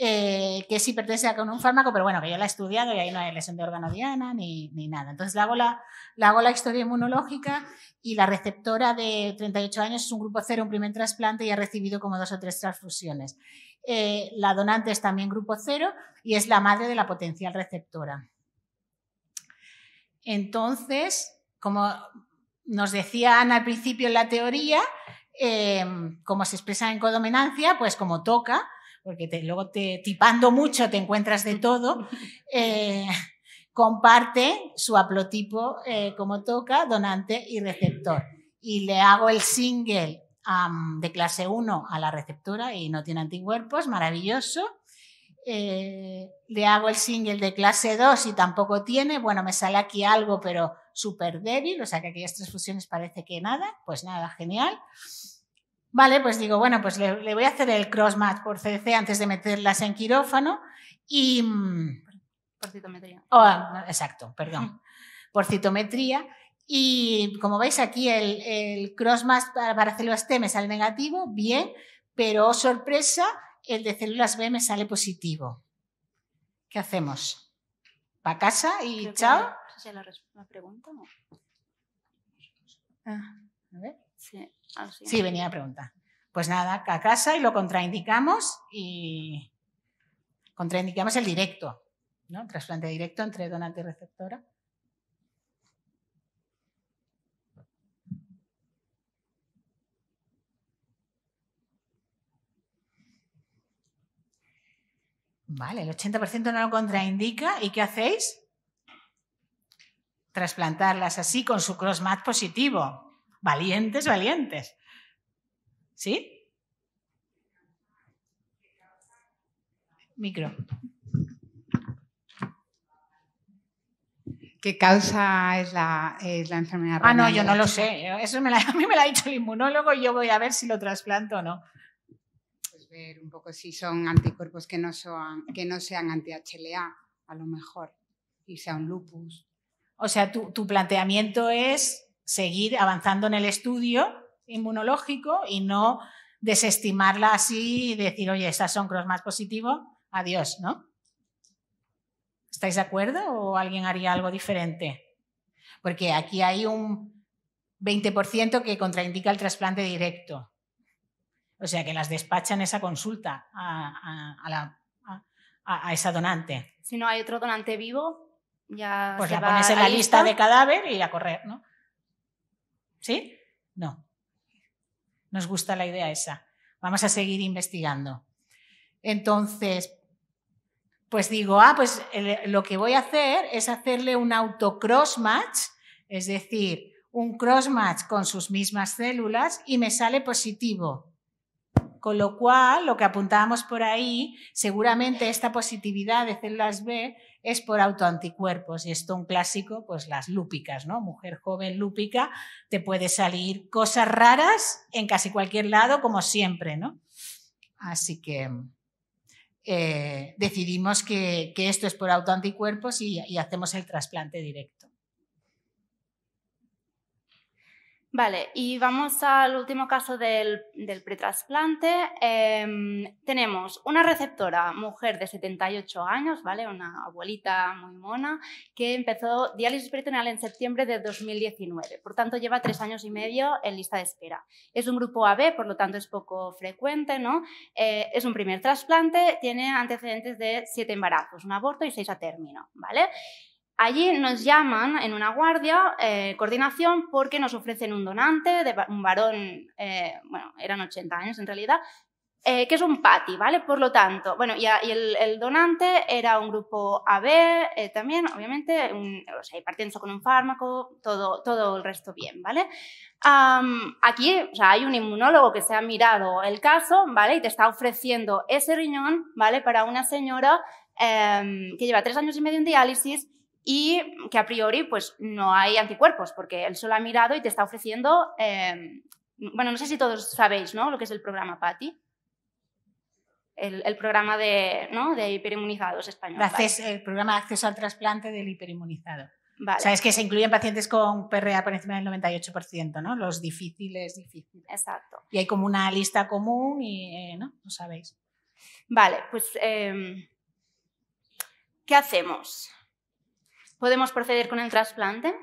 eh, que sí pertenece a un fármaco, pero bueno, que yo la he estudiado y ahí no hay lesión de órgano diana ni, ni nada. Entonces le hago, la, hago la historia inmunológica y la receptora de 38 años es un grupo cero, un primer trasplante y ha recibido como dos o tres transfusiones. Eh, la donante es también grupo cero y es la madre de la potencial receptora. Entonces, como nos decía Ana al principio en la teoría, eh, como se expresa en codominancia, pues como toca, porque luego te tipando mucho te encuentras de todo, [LAUGHS] eh, comparte su haplotipo eh, como toca, donante y receptor. Y le hago el single de clase 1 a la receptora y no tiene anticuerpos, maravilloso. Eh, le hago el single de clase 2 y tampoco tiene, bueno, me sale aquí algo, pero súper débil, o sea que aquellas transfusiones parece que nada, pues nada, genial. Vale, pues digo, bueno, pues le, voy a hacer el crossmatch por CC antes de meterlas en quirófano y... Mm, por citometría. Oh, exacto, perdón. por citometría. Y como veis aquí, el, crossmatch cross para células T me sale negativo, bien, pero oh, sorpresa, el de células B me sale positivo. ¿Qué hacemos? ¿Para casa y chao? si la, pregunta? Ah, a ver. Sí sí. venía a pregunta. Pues nada, a casa y lo contraindicamos y contraindicamos el directo, ¿no? trasplante directo entre donante y receptora. Vale, el 80% no lo contraindica. ¿Y qué hacéis? Trasplantarlas así con su crossmatch positivo. Valientes, valientes. ¿Sí? Micro. ¿Qué causa es la, enfermedad Ah, no, yo no lo sé. Eso me [LAUGHS] a mí me lo ha dicho el inmunólogo y yo voy a ver si lo trasplanto o no. Pues ver un poco si son anticuerpos que no, que no sean anti-HLA, a lo mejor, y sea un lupus. O sea, tu planteamiento es seguir avanzando en el estudio inmunológico y no desestimarla así y decir, oye, estas son cross más positivo, adiós, ¿no? ¿Estáis de acuerdo o alguien haría algo diferente? Porque aquí hay un 20% que contraindica el trasplante directo. O sea, que las despachan esa consulta a, a, esa donante. Si no hay otro donante vivo, ya. Pues la pones en la lista, lista de cadáver y a correr, ¿no? ¿Sí? No. Nos gusta la idea esa. Vamos a seguir investigando. Entonces, pues digo, ah, pues eh, lo que voy a hacer es hacerle un autocrossmatch, es decir, un crossmatch con sus mismas células y me sale positivo. Con lo cual, lo que apuntábamos por ahí, seguramente esta positividad de células B es por autoanticuerpos y esto un clásico, pues las lúpicas, ¿no? Mujer joven lúpica, te puede salir cosas raras en casi cualquier lado, como siempre, ¿no? Así que eh, decidimos que, esto es por autoanticuerpos y hacemos el trasplante directo. Vale, y vamos al último caso del, del pretrasplante. Em, tenemos una receptora, mujer de 78 años, ¿vale? Una abuelita muy mona, que empezó diálisis peritoneal en septiembre de 2019. Por tanto, lleva tres años y medio en lista de espera. Es un grupo AB, por lo tanto es poco frecuente, ¿no? Eh, es un primer trasplante, tiene antecedentes de siete embarazos, un aborto y seis a término, ¿vale? Allí nos llaman en una guardia, eh, coordinación, porque nos ofrecen un donante, de, un varón, eh, bueno, eran 80 años en realidad, eh, que es un pati, ¿vale? Por lo tanto, bueno, y, el, donante era un grupo AB también, obviamente, un, hipertenso con un fármaco, todo, todo el resto bien, ¿vale? aquí, o sea, hay un inmunólogo que se ha mirado el caso, ¿vale? Y te está ofreciendo ese riñón, ¿vale? Para una señora em, que lleva tres años y medio en diálisis y que a priori pues no hay anticuerpos porque él solo ha mirado y te está ofreciendo, eh, bueno, no sé si todos sabéis ¿no? lo que es el programa PATI. El, programa de, ¿no? de hiperinmunizados españoles. El programa de acceso al trasplante del hiperinmunizado. sabes que se incluyen pacientes con PRA por encima del 98%, ¿no? Los difíciles, difíciles. Exacto. Y hay como una lista común y, eh, ¿no? Lo sabéis. Vale, pues, em, ¿qué hacemos? ¿Podemos proceder con el trasplante?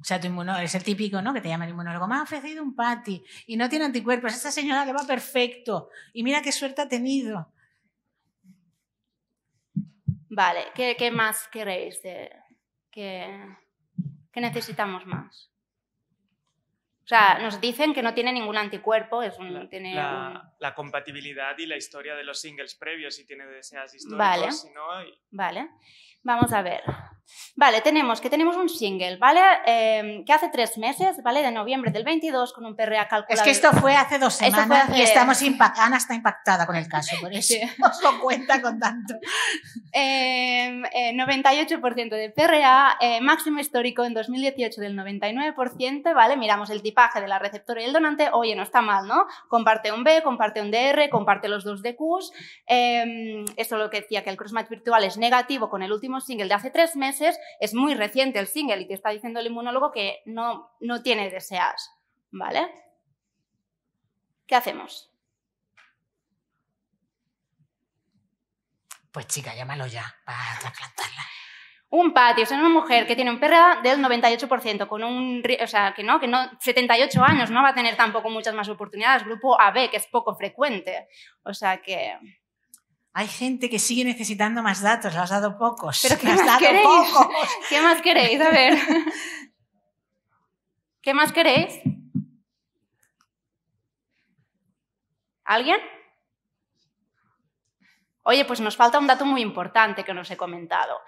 O sea, tu inmunólogo es el típico, ¿no? Que te llama el inmunólogo, me ha ofrecido un pati y no tiene anticuerpos, esta señora le va perfecto y mira qué suerte ha tenido. Vale, ¿qué, más queréis? ¿Qué necesitamos más? O sea, nos dicen que no tiene ningún anticuerpo, es un, la, tiene la, compatibilidad y la historia de los singles previos, si tiene deseas históricos, Si no, Vale, vamos a ver. Vale, tenemos que tenemos un single, ¿vale? Em, que hace tres meses, ¿vale? De noviembre del 22 con un PRA calculado. Es que esto fue hace dos semanas y estamos Ana está impactada con el caso, por eso [LAUGHS] no cuenta con tanto. 98% em, eh, de PRA, eh, máximo histórico en 2018 del 99%, ¿vale? Miramos el tipaje de la receptora y el donante, oye, no está mal, ¿no? Comparte un B, comparte un DR, comparte los dos DQs. Em, esto lo que decía, que el crossmatch virtual es negativo con el último single de hace tres meses es muy reciente el single y te está diciendo el inmunólogo que no, no tiene deseas, ¿vale? ¿Qué hacemos? Pues chica, llámalo ya para trasplantarla. Un patio, es una mujer que tiene un PRA del 98%, con un, o sea, que no, que no, 78 años, no va a tener tampoco muchas más oportunidades, grupo AB, que es poco frecuente. O sea que hay gente que sigue necesitando más datos, Los has dado pocos. Pero [LAUGHS] ¿qué más queréis? Pocos. [LAUGHS] ¿Qué más queréis? A ver. [LAUGHS] ¿Qué más queréis? ¿Alguien? Oye, pues nos falta un dato muy importante que nos he comentado.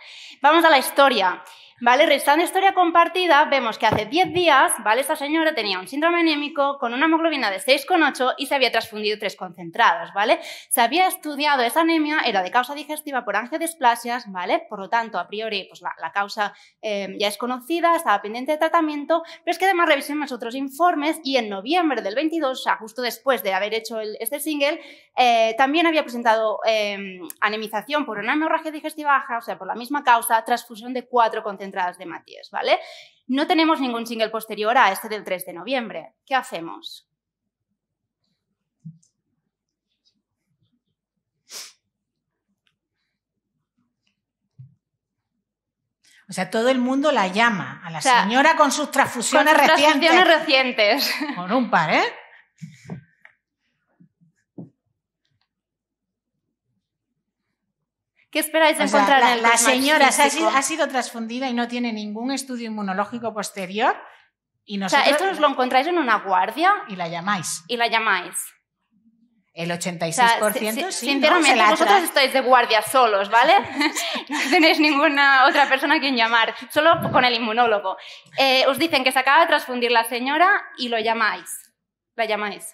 Vamos a la historia. ¿Vale? Revisando historia compartida, vemos que hace 10 días, ¿vale? Esta señora tenía un síndrome anémico con una hemoglobina de 6,8 y se había transfundido tres concentradas ¿vale? Se había estudiado esa anemia, era de causa digestiva por angiodesplasias, ¿vale? Por lo tanto, a priori, pues la, causa eh, ya es conocida, estaba pendiente de tratamiento, pero es que además revisamos otros informes y en noviembre del 22, justo después de haber hecho este single, eh, también había presentado eh, anemización por una hemorragia digestiva baja, o sea, por la misma causa, transfusión de cuatro concentrados entradas de Matías, ¿vale? No tenemos ningún single posterior a este del 3 de noviembre. ¿Qué hacemos? O sea, todo el mundo la llama a la señora con sus transfusiones recientes. Transfusiones recientes. Con un par, ¿eh? ¿Qué esperáis encontrar en La, la señora ha sido, trasfundida transfundida y no tiene ningún estudio inmunológico posterior. o sea, esto os lo encontráis en una guardia. Y la llamáis. Y la llamáis. El 86% sí, Sinceramente, vosotros estáis de guardia solos, ¿vale? [LAUGHS] no tenéis ninguna otra persona a quien llamar, solo con el inmunólogo. Eh, os dicen que se acaba de transfundir la señora y lo llamáis. La llamáis.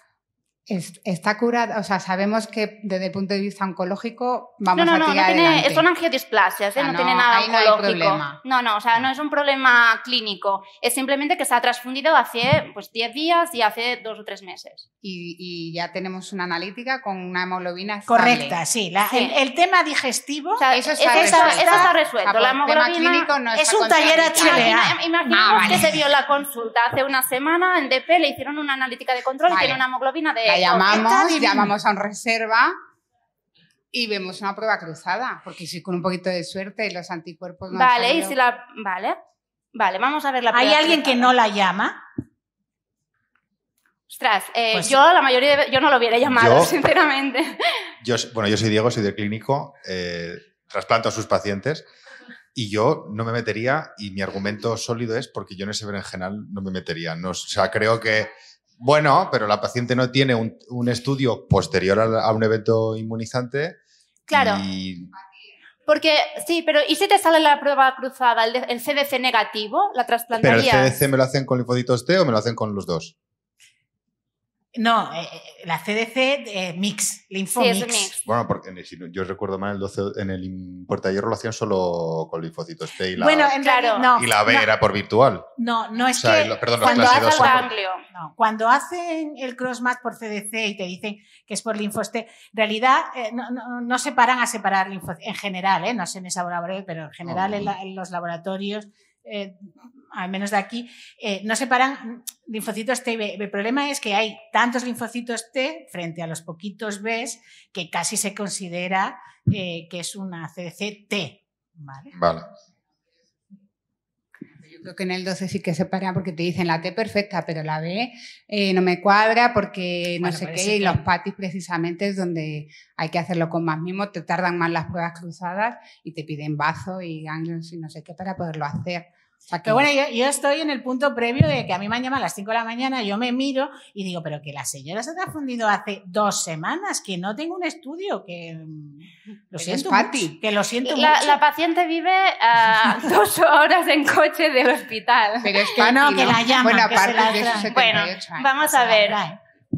Está curada, o sea, sabemos que desde el punto de vista oncológico vamos a tirar no, no tiene, Son ¿eh? no, tiene nada oncológico. No, no, o sea, no es un problema clínico. Es simplemente que se ha transfundido hace pues 10 días y hace dos o tres meses. Y, ya tenemos una analítica con una hemoglobina Correcta, sí. El, tema digestivo, eso, está resuelto. está resuelto. Ah, la pues, hemoglobina es un taller HLA. Ah, imaginemos que se dio la consulta hace una semana en DP, le hicieron una analítica de control y tiene una hemoglobina de llamamos, llamamos a un reserva y vemos una prueba cruzada, porque si con un poquito de suerte los anticuerpos no Vale, y si la vale. Vale, vamos a ver la prueba. ¿Hay alguien que no la llama? Ostras, eh, pues yo la mayoría yo no lo hubiera llamado, sinceramente. Yo, bueno, yo soy Diego, soy de clínico, eh, trasplanto a sus pacientes y yo no me metería y mi argumento sólido es porque yo en ese berenjenal no me metería. No, o sea, creo que bueno, pero la paciente no tiene un, estudio posterior a, un evento inmunizante. Claro. Porque, sí, pero ¿y si te sale la prueba cruzada, el, el CDC negativo, la trasplantaría? ¿Pero el CDC me lo hacen con linfocitos T o me lo hacen con los dos? No, eh, eh, la CDC eh, mix, linfomix. mix. Bueno, porque yo recuerdo mal, el en el puerta ayer lo hacían solo con linfocitos T y la, bueno, y la B era por virtual. No, no es que cuando, No, cuando hacen el crossmatch por CDC y te dicen que es por linfos T, en realidad no, se paran a separar linfos en general, no sé en esa laboratorio, pero en general en, en los laboratorios al menos de aquí, eh, no separan mm, linfocitos T y B. El problema es que hay tantos linfocitos T frente a los poquitos B que casi se considera eh, que es una CDC-T. Vale. Yo creo que en el 12 sí que se paran porque te dicen la T perfecta, pero la B eh, no me cuadra porque no sé qué. Y los patis precisamente es donde hay que hacerlo con más mimo. Te tardan más las pruebas cruzadas y te piden bazo y ganglios y no sé qué para poderlo hacer. Mm. yo, estoy en el punto previo de que a mí me han llamado a las 5 de la mañana, yo me miro y digo, pero que la señora se ha fundido hace dos semanas, que no tengo un estudio, que mm, lo siento mucho, que lo siento la, paciente vive [LAUGHS] dos horas en coche del hospital. Pero es que, ah, no, que la llaman, bueno, vamos a ver.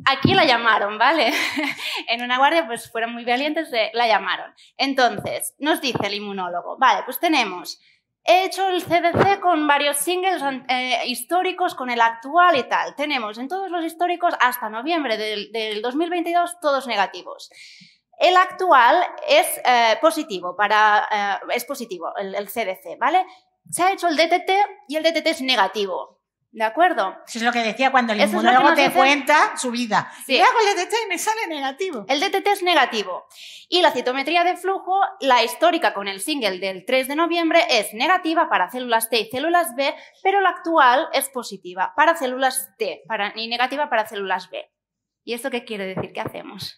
Aquí la llamaron, ¿vale? [LAUGHS] en una guardia, pues fueron muy valientes, eh, la llamaron. Entonces, nos dice el inmunólogo, vale, pues tenemos He hecho el CDC con varios singles eh, históricos, con el actual y tal. Tenemos en todos los históricos hasta noviembre del, 2022 todos negativos. El actual es eh, positivo, para, eh, es positivo el, el, CDC, ¿vale? Se ha hecho el DTT y el DTT es negativo. ¿De acuerdo? Eso es lo que decía cuando el inmunólogo te cuenta su vida. hago el e DTT y me sale negativo. El DTT es negativo. Y la citometría de flujo, la histórica con el single del 3 de noviembre, es negativa para células T y células B, pero la actual es positiva para células T para... y negativa para células B. ¿Y esto qué quiere decir? ¿Qué hacemos?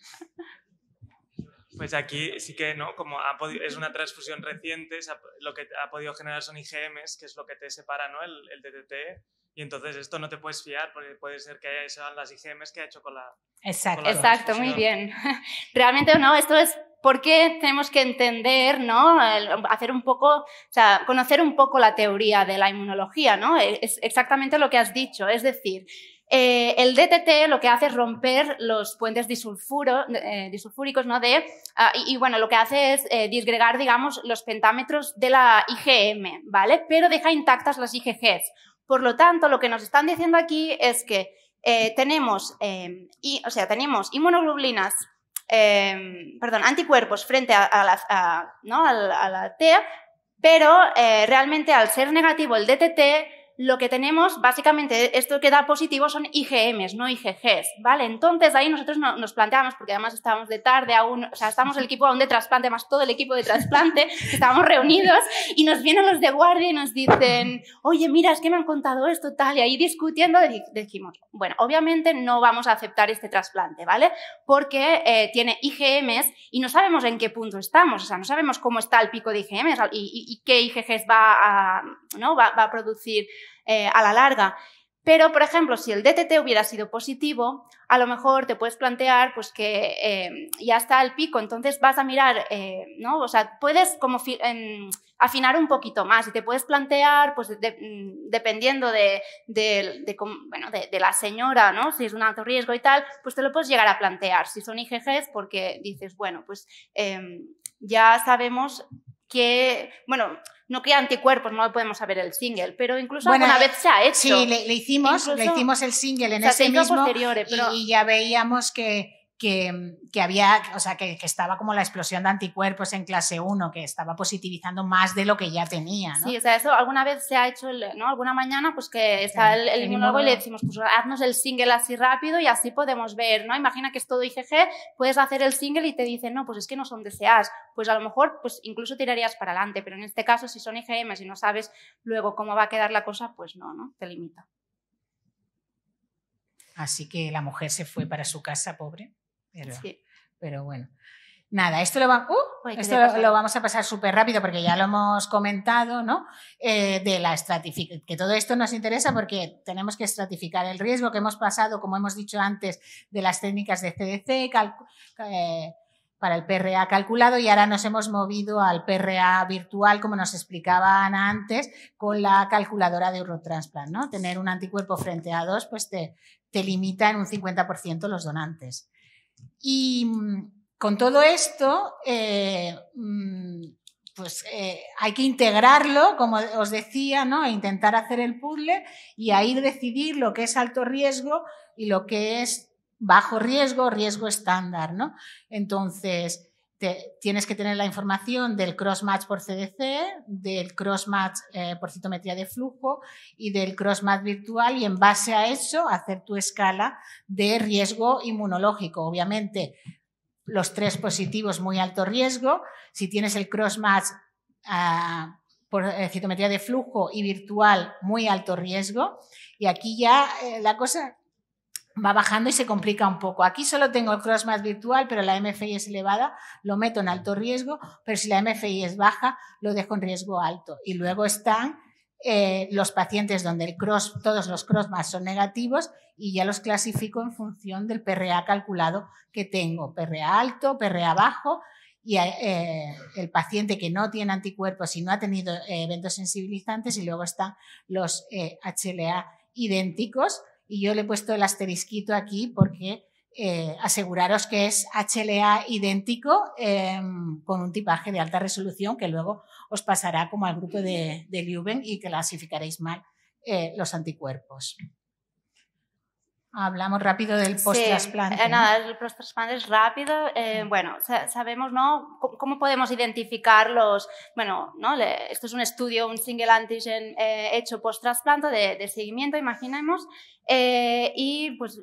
Pues aquí sí que, ¿no? Como es una transfusión reciente, lo que ha podido generar son IgMs, que es lo que te separa, ¿no? el DTT y entonces esto no te puedes fiar porque puede ser que sean las IGMs que ha hecho con la... Exacto, exacto muy bien. [LAUGHS] Realmente no, esto es porque tenemos que entender, ¿no? Hacer un poco, o sea, conocer un poco la teoría de la inmunología, ¿no? E, es exactamente lo que has dicho, es decir, eh, el DTT lo que hace es romper los puentes disulfuro, eh, disulfúricos, ¿no? De, ah, y, bueno, lo que hace es eh, disgregar, digamos, los pentámetros de la IgM, ¿vale? Pero deja intactas las IgGs. Por lo tanto, lo que nos están diciendo aquí es que eh, tenemos, em, o sea, tenemos inmunoglobulinas, em, perdón, anticuerpos frente a, a, la, T, pero eh, realmente al ser negativo el DTT lo que tenemos, básicamente, esto que da positivo son IgMs, no IgGs, ¿vale? Entonces, ahí nosotros nos planteamos, porque además estábamos de tarde aún, o sea, estamos el equipo aún de trasplante, más todo el equipo de trasplante, [LAUGHS] estábamos reunidos, y nos vienen los de guardia y nos dicen, oye, mira, es que me han contado esto, tal, y ahí discutiendo decimos, bueno, obviamente no vamos a aceptar este trasplante, ¿vale? Porque eh, tiene IgMs y no sabemos en qué punto estamos, o sea, no sabemos cómo está el pico de IgMs y, qué IgGs va ¿no? va a producir eh, a la larga. Pero, por ejemplo, si el DTT hubiera sido positivo, a lo mejor te puedes plantear pues, que em, ya está el pico, entonces vas a mirar, eh, ¿no? O sea, puedes como em, afinar un poquito más y te puedes plantear, pues, mm, dependiendo de, la señora, ¿no? Si es un alto riesgo y tal, pues te lo puedes llegar a plantear. Si son IgGs, porque dices, bueno, pues em, ya sabemos que, bueno, no queda anticuerpos, no podemos saber el single, pero incluso alguna vez se ha hecho. Sí, le, hicimos, le hicimos el single en ese mismo y, ya veíamos que, Mm, que, había, o sea, que, estaba como la explosión de anticuerpos en clase 1, que estaba positivizando más de lo que ya tenía. ¿no? Sí, o sea, eso alguna vez se ha hecho, ¿no? Alguna mañana, pues que está el, nuevo y le decimos, pues haznos el single así rápido y así podemos ver, ¿no? Imagina que es todo IgG, puedes hacer el single y te dicen, no, pues es que no son deseas, pues a lo mejor pues incluso tirarías para adelante, pero en este caso, si son IgM, y no sabes luego cómo va a quedar la cosa, pues no, ¿no? Te limita. Así que la mujer se fue para su casa, pobre. Pero bueno. Nada, esto uh, lo, vamos a pasar súper rápido porque ya lo hemos comentado, ¿no? Eh, de la que todo esto nos interesa porque tenemos que estratificar el riesgo que hemos pasado, como hemos dicho antes, de las técnicas de CDC eh, para el PRA calculado y ahora nos hemos movido al PRA virtual, como nos explicaban antes, con la calculadora de Eurotransplant, ¿no? Tener un anticuerpo frente a dos, pues te, te limita en un 50% los donantes. Y mm, con todo esto, eh, mm, pues eh, hay que integrarlo, como os decía, ¿no? E intentar hacer el puzzle y ahí decidir lo que es alto riesgo y lo que es bajo riesgo, riesgo estándar, ¿no? Entonces, tienes que tener la información del cross-match por CDC, del cross-match eh, por citometría de flujo y del cross-match virtual y en base a eso hacer tu escala de riesgo inmunológico. Obviamente, los tres positivos muy alto riesgo. Si tienes el cross-match ah, por eh, citometría de flujo y virtual, muy alto riesgo. Y aquí ya eh, la cosa va bajando y se complica un poco. Aquí solo tengo el cross virtual, pero la MFI es elevada, lo meto en alto riesgo, pero si la MFI es baja, lo dejo en riesgo alto. Y luego están eh, los pacientes donde todos los cross son negativos y ya los clasifico en función del PRA calculado que tengo, PRA alto, PRA bajo. Y eh, el paciente que no tiene anticuerpos y no ha tenido eh, eventos sensibilizantes, y luego están los HLA idénticos, y yo le he puesto el asterisquito aquí porque eh, aseguraros que es HLA idéntico em, con un tipaje de alta resolución que luego os pasará como al grupo de, de y y clasificaréis mal eh, los anticuerpos. Hablamos rápido del post-trasplante. Eh, nada, el post-trasplante es rápido. Eh, mm. bueno, sabemos, ¿no? ¿Cómo podemos identificar los. Bueno, ¿no? esto es un estudio, un single antigen eh, hecho post-trasplante de, de, seguimiento, imaginemos. Eh, y pues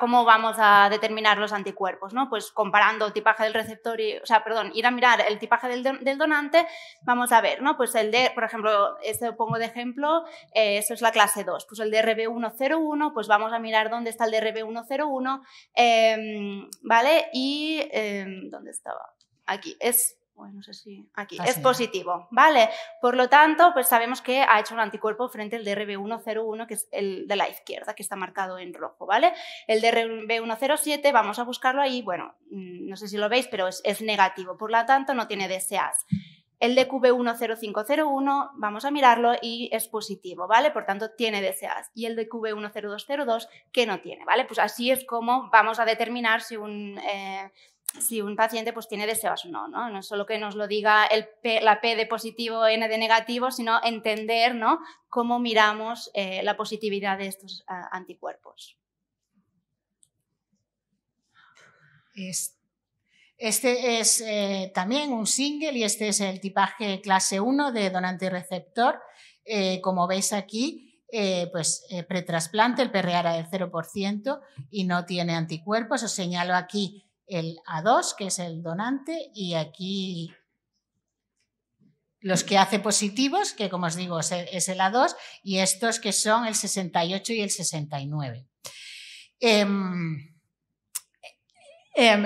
cómo vamos a determinar los anticuerpos, ¿no? Pues comparando el tipaje del receptor y, o sea, perdón, ir a mirar el tipaje del, donante, vamos a ver, ¿no? Pues el de, por ejemplo, este lo pongo de ejemplo, eh, eso es la clase 2, pues el DRB101, pues vamos a mirar dónde está el DRB101, em, ¿vale? Y, em, ¿dónde estaba? Aquí, es bueno, no sé si aquí es positivo, ¿vale? Por lo tanto, pues sabemos que ha hecho un anticuerpo frente al DRB101, que es el de la izquierda, que está marcado en rojo, ¿vale? El DRB107, vamos a buscarlo ahí, bueno, mm, no sé si lo veis, pero es, negativo, por lo tanto no tiene DSAs. El DQB10501, vamos a mirarlo y es positivo, ¿vale? Por tanto, tiene DSAs. Y el DQB10202, que no tiene, ¿vale? Pues así es como vamos a determinar si un eh, si un paciente pues tiene deseos o no, no, es solo que nos lo diga la P de positivo, N de negativo, sino entender ¿no? cómo miramos eh, la positividad de estos anticuerpos. Este es eh, también un single y este es el tipaje clase 1 de donante receptor. Eh, como veis aquí, pues pretrasplante, el PRA del 0% y no tiene anticuerpos. Os señalo aquí el A2, que es el donante, y aquí los que hace positivos, que como os digo es el A2, y estos que son el 68 y el 69. Em, em,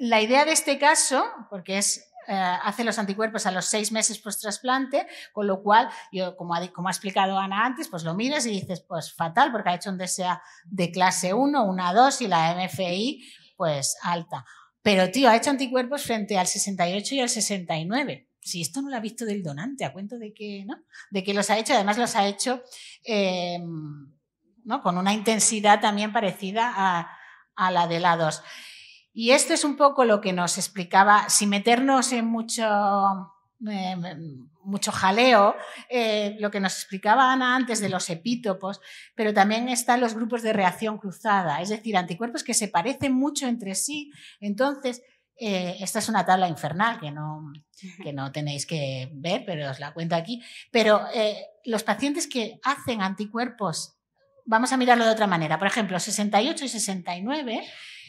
la idea de este caso, porque es eh, hace los anticuerpos a los seis meses post trasplante, con lo cual, yo, como, ha, como ha explicado Ana antes, pues lo miras y dices, pues fatal, porque ha hecho un DSA de clase 1, una 2 y la MFI pues alta. Pero, tío, ha hecho anticuerpos frente al 68 y al 69. Si esto no lo ha visto del donante, a cuento de que, ¿no? De que los ha hecho, además los ha hecho em, ¿no? con una intensidad también parecida a, a la de la 2. Y esto es un poco lo que nos explicaba, sin meternos en mucho eh, mucho jaleo, eh, lo que nos explicaba Ana antes de los epítopos, pero también están los grupos de reacción cruzada, es decir, anticuerpos que se parecen mucho entre sí. Entonces, eh, esta es una tabla infernal que no, que no tenéis que ver, pero os la cuento aquí. Pero los pacientes que hacen anticuerpos, vamos a mirarlo de otra manera, por ejemplo, 68 y 69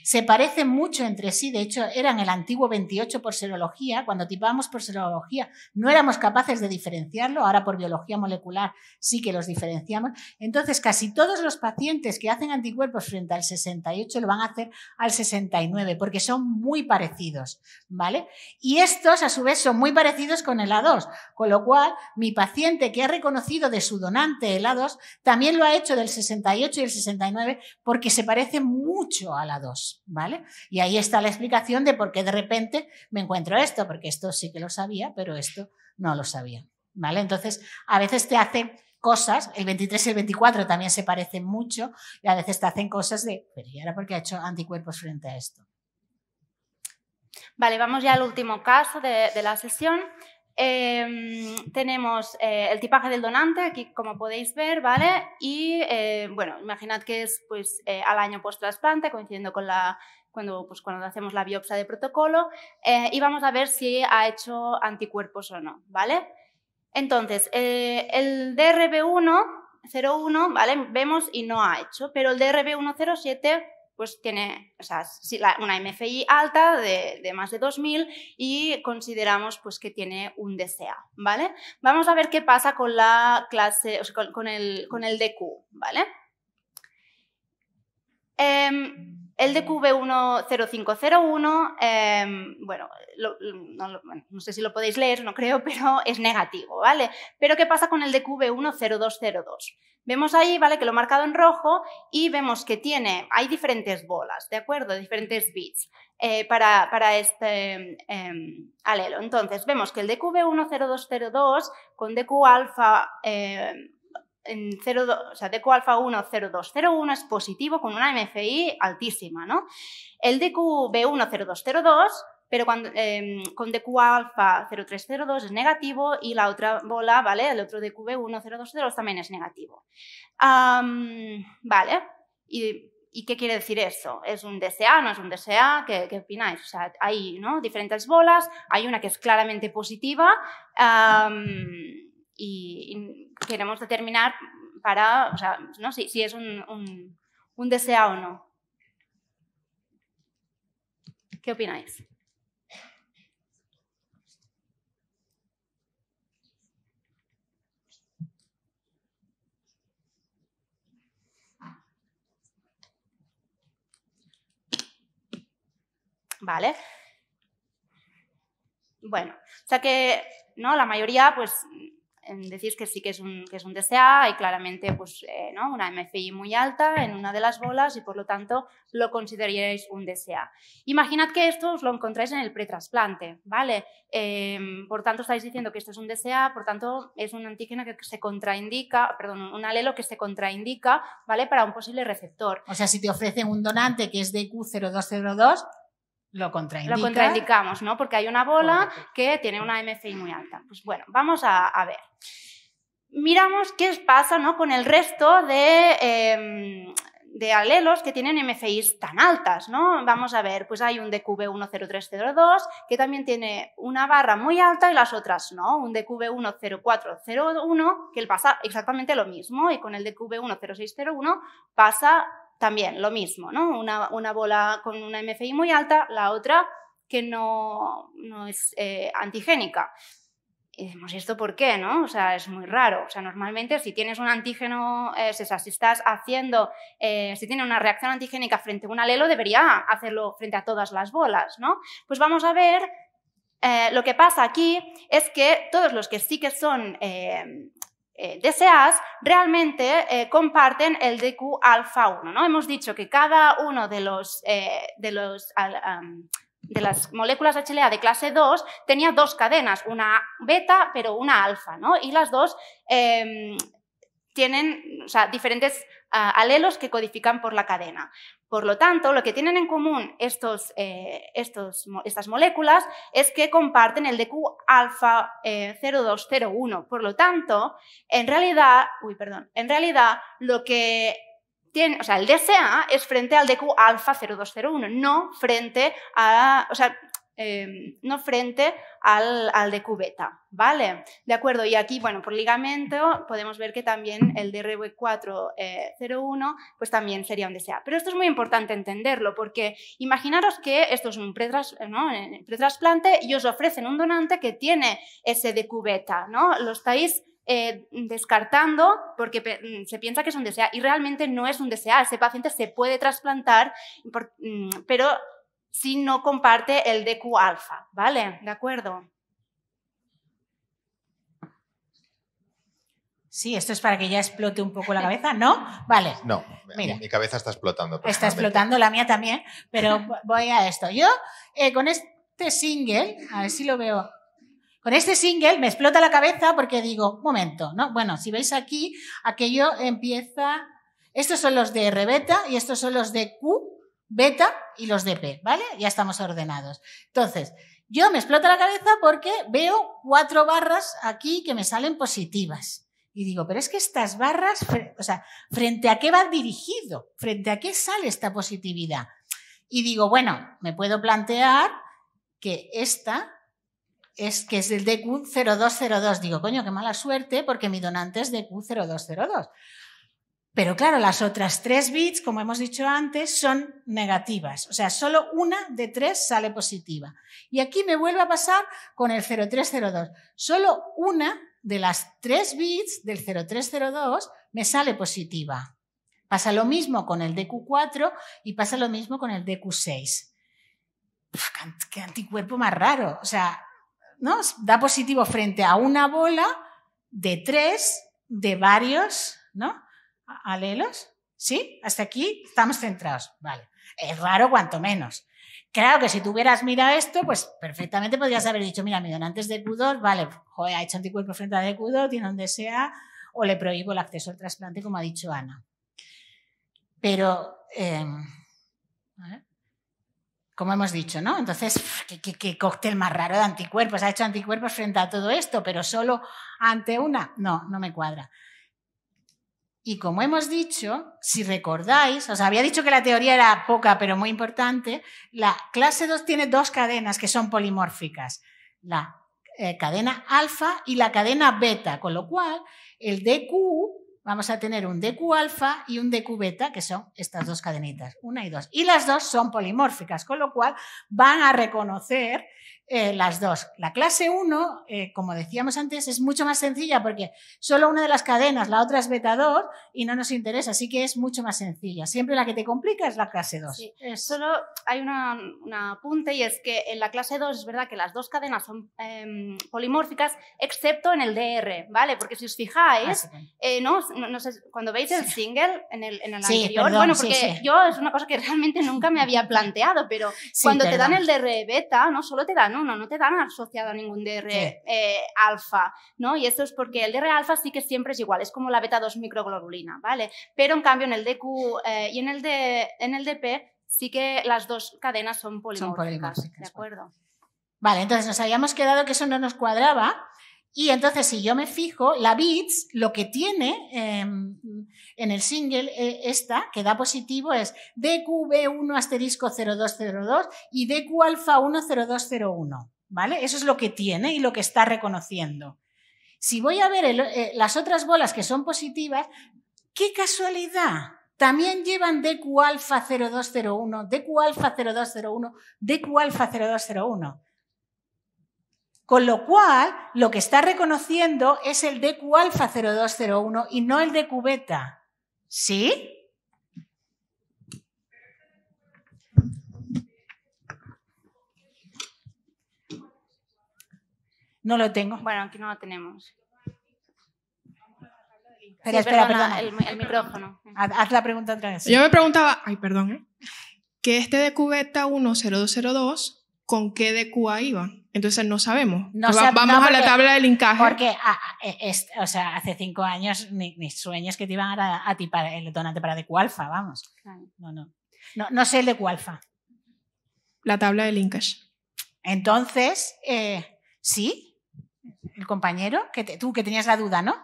se parecen mucho entre sí, de hecho eran el antiguo 28 por serología, cuando tipábamos por serología no éramos capaces de diferenciarlo, ahora por biología molecular sí que los diferenciamos, entonces casi todos los pacientes que hacen anticuerpos frente al 68 lo van a hacer al 69 porque son muy parecidos, ¿vale? Y estos a su vez son muy parecidos con el A2, con lo cual mi paciente que ha reconocido de su donante el A2 también lo ha hecho del 68 y el 69 porque se parece mucho al A2. ¿vale? Y ahí está la explicación de por qué de repente me encuentro esto, porque esto sí que lo sabía, pero esto no lo sabía, ¿vale? Entonces, a veces te hacen cosas, el 23 y el 24 también se parecen mucho, y a veces te hacen cosas de, pero ¿y ahora por qué ha hecho anticuerpos frente a esto? Vale, vamos ya al último caso de la sesión. Em, tenemos eh, el tipaje del donante, aquí como podéis ver, ¿vale? Y eh, bueno, imaginad que es pues eh, al año post trasplante, coincidiendo con la cuando, pues, cuando hacemos la biopsia de protocolo, y vamos a ver si ha hecho anticuerpos o no, ¿vale? Entonces, el DRB1 01, ¿vale? Vemos y no ha hecho, pero el DRB107 pues tiene una MFI alta de, más de 2000 y consideramos pues que tiene un DCA, ¿vale? Vamos a ver qué pasa con la clase, o sea, con, el, con el DQ, ¿vale? Em, el dqb em, 10501 bueno, no, sé si lo podéis leer, no creo, [LAUGHS] pero es negativo, ¿vale? Pero ¿qué pasa con el dqb 10202 Vemos ahí, ¿vale? Que lo he marcado en rojo y vemos que tiene, hay diferentes bolas, ¿de acuerdo? Diferentes bits eh, para, este em, alelo. Entonces, vemos que el dqb 10202 con DQ alfa em, en 0, o sea, DQ alfa 1, 0, 2, 0, 1 es positivo con una MFI altísima, ¿no? El DQ B1, 0, 2, 0, 2, pero cuando, eh, con DQ alfa 0, 3, 0, 2 es negativo y la otra bola, ¿vale? El otro DQ B1, 0, 2, 0, también es negativo. vale, y... qué quiere decir eso? ¿Es un DSA? ¿No es un DSA? ¿Qué, opináis? hay diferentes bolas, hay una que es claramente positiva y, y queremos determinar para, o sea, ¿no? si, si es un, un, un deseo o no. ¿Qué opináis? ¿Vale? Bueno, o sea que ¿no? la mayoría pues decís que sí que es un, que es un hay claramente pues, eh, ¿no? una MFI muy alta en una de las bolas y por lo tanto lo consideraríais un DSA. Imaginad que esto os lo encontráis en el pretrasplante, ¿vale? Em, por tanto, estáis diciendo que esto es un DSA, por tanto, es un antígeno que se contraindica, perdón, un alelo que se contraindica, ¿vale? Para un posible receptor. O sea, si te ofrecen un donante que es de Q0202, lo contraindicamos, ¿no? Porque hay una bola que tiene una MFI muy alta. Pues bueno, vamos a, ver. Miramos qué pasa ¿no? con el resto de, em, alelos que tienen MFIs tan altas, ¿no? Vamos a ver, pues hay un DQB10302 que también tiene una barra muy alta y las otras no, un DQB10401 que pasa exactamente lo mismo y con el DQB10601 pasa también lo mismo, ¿no? Una, bola con una MFI muy alta, la otra que no, no es eh, antigénica. Y decimos, ¿y esto por qué? ¿no? O sea, es muy raro. O sea, normalmente si tienes un antígeno, eh, si estás haciendo, eh, si tiene una reacción antigénica frente a un alelo, debería hacerlo frente a todas las bolas, ¿no? Pues vamos a ver, lo que pasa aquí es que todos los que sí que son eh, deseas realmente eh, comparten el DQ alfa 1. ¿no? Hemos dicho que cada uno de, los, eh, de, los, de las moléculas HLA de clase 2 tenía dos cadenas, una beta pero una alfa, ¿no? y las dos em, tienen diferentes alelos que codifican por la cadena. Por lo tanto, lo que tienen en común estos, eh, estos, estas moléculas es que comparten el DQ-alfa 0201. Eh, por lo tanto, en realidad, uy, perdón, en realidad lo que tiene, o sea, el DSA es frente al DQ alfa 0201, no frente a, o sea, Em, no frente al, al, de cubeta, ¿vale? De acuerdo, y aquí, bueno, por ligamento podemos ver que también el DRV401 eh, pues también sería un deseado, Pero esto es muy importante entenderlo porque imaginaros que esto es un eh, pretrasplante ¿no? y os ofrecen un donante que tiene ese de cubeta, ¿no? Lo estáis... Eh, descartando porque mm, se piensa que es un DSA y realmente no es un DSA. Ese paciente se puede trasplantar, mm, pero si no comparte el de Q alfa, ¿vale? ¿De acuerdo? Sí, esto es para que ya explote un poco la [LAUGHS] cabeza, ¿no? Vale. No, mi cabeza está explotando. Está explotando, la mía también, pero [LAUGHS] voy a esto. Yo, eh, con este single, a ver si lo veo. Con este single me explota la cabeza porque digo, momento, ¿no? Bueno, si veis aquí, aquello empieza. Estos son los de Rebeta y estos son los de Q beta y los DP, ¿vale? Ya estamos ordenados. Entonces, yo me explota la cabeza porque veo cuatro barras aquí que me salen positivas. Y digo, pero es que estas barras, o sea, ¿frente a qué va dirigido? ¿Frente a qué sale esta positividad? Y digo, bueno, me puedo plantear que esta es que es el DQ0202. Digo, coño, qué mala suerte porque mi donante es DQ0202. Pero claro, las otras tres bits, como hemos dicho antes, son negativas. O sea, solo una de tres sale positiva. Y aquí me vuelve a pasar con el 0302. Solo una de las tres bits del 0302 me sale positiva. Pasa lo mismo con el DQ4 y pasa lo mismo con el DQ6. qué anticuerpo más raro. O sea, ¿no? da positivo frente a una bola de tres de varios, ¿no? alelos, ¿sí? Hasta aquí estamos centrados, vale. Es raro cuanto menos. Claro que si tuvieras mirado esto, pues perfectamente podrías haber dicho, mira, mi donante es de q vale, joder, ha hecho anticuerpos frente a de 2 tiene donde sea, o le prohíbo el acceso al trasplante, como ha dicho Ana. Pero, em, como hemos dicho, ¿no? Entonces, ¿qué, qué cóctel más raro de anticuerpos. Ha hecho anticuerpos frente a todo esto, pero solo ante una. No, no me cuadra. Y como hemos dicho, si recordáis, os había dicho que la teoría era poca pero muy importante, la clase 2 tiene dos cadenas que son polimórficas, la eh, cadena alfa y la cadena beta, con lo cual el DQ, vamos a tener un DQ alfa y un DQ beta, que son estas dos cadenitas, una y dos. Y las dos son polimórficas, con lo cual van a reconocer eh, las dos. La clase 1, eh, como decíamos antes, es mucho más sencilla porque solo una de las cadenas, la otra es beta 2 y no nos interesa, así que es mucho más sencilla. Siempre la que te complica es la clase 2. Sí. Eh, solo hay un apunte y es que en la clase 2 es verdad que las dos cadenas son em, polimórficas excepto en el DR, ¿vale? Porque si os fijáis, ah, cuando veis el single en el, en el sí, anterior, bueno, porque yo es una cosa que realmente nunca me había planteado, pero cuando te dan el DR beta, no solo te dan no te dan asociado a ningún DR eh, alfa, ¿no? Y esto es porque el DR alfa sí que siempre es igual, es como la beta 2 microglobulina, ¿vale? Pero en cambio en el DQ eh, y en el, de, en el DP sí que las dos cadenas son polimórficas, son polimórficas ¿de acuerdo? Vale, entonces nos habíamos quedado que eso no nos cuadraba, y entonces, si yo me fijo, la bits, lo que tiene em, en el single eh, esta, que da positivo, es DQB1 asterisco 0202 y DQ alfa 10201, ¿vale? Eso es lo que tiene y lo que está reconociendo. Si voy a ver eh, las otras bolas que son positivas, ¡qué casualidad! También llevan DQ alfa 0201, DQ alfa 0201, DQ alfa 0201. Con lo cual, lo que está reconociendo es el DQ alfa 0201 y no el DQ beta. ¿Sí? No lo tengo. Bueno, aquí no lo tenemos. Espera, espera, El, micrófono. Haz, la pregunta otra vez. Yo me preguntaba, ay, perdón, ¿eh? que este de cubeta 10202 con qué DQA iban. Entonces no sabemos. vamos a la tabla del encaje. Porque ah, ah, eh, o sea, hace cinco años ni, sueños que te iban a, a ti para el donante para DQalfa, vamos. No, no. sé el Cualfa. La tabla del encaje. Entonces, eh, sí, el compañero, que tú que tenías la duda, ¿no?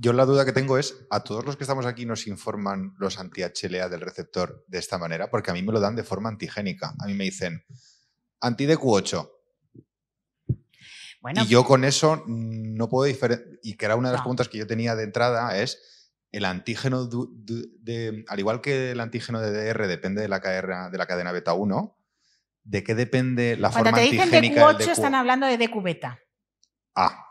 Yo la duda que tengo es, ¿a todos los que estamos aquí nos informan los anti-HLA del receptor de esta manera? Porque a mí me lo dan de forma antigénica. A mí me dicen, anti-DQ8. y yo con eso no puedo diferenciar, y que era una de las preguntas que yo tenía de entrada, es el antígeno, de, al igual que el antígeno de DR depende de la cadena, de la cadena beta 1, ¿de qué depende la Cuando forma te dicen DQ8 están hablando de DQ beta. Ah,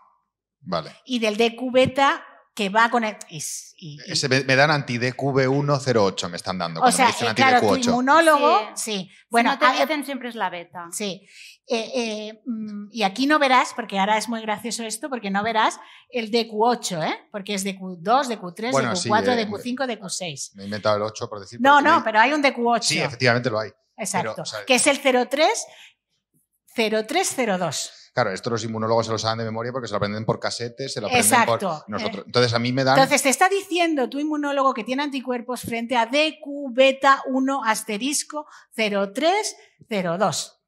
vale. Y del DQ beta que va con el, eh, me, dan anti-DQB108, me están dando. O sea, eh, claro, tu inmunólogo, sí. Bueno, si no siempre es la beta. Sí. Eh, mm, y aquí no verás, porque ahora es muy gracioso esto, porque no verás el DQ8, ¿eh? porque es DQ2, DQ3, DQ4, DQ5, DQ6. Me he inventado el 8 por decir. No, no, pero hay un DQ8. Sí, efectivamente lo hay. Exacto. que es el 03, 0302. Claro, esto los inmunólogos se lo saben de memoria porque se lo aprenden por casetes, se lo aprenden por nosotros. Entonces a mí me dan... Entonces te está diciendo tu inmunólogo que tiene anticuerpos frente a DQ beta 1 asterisco 0302.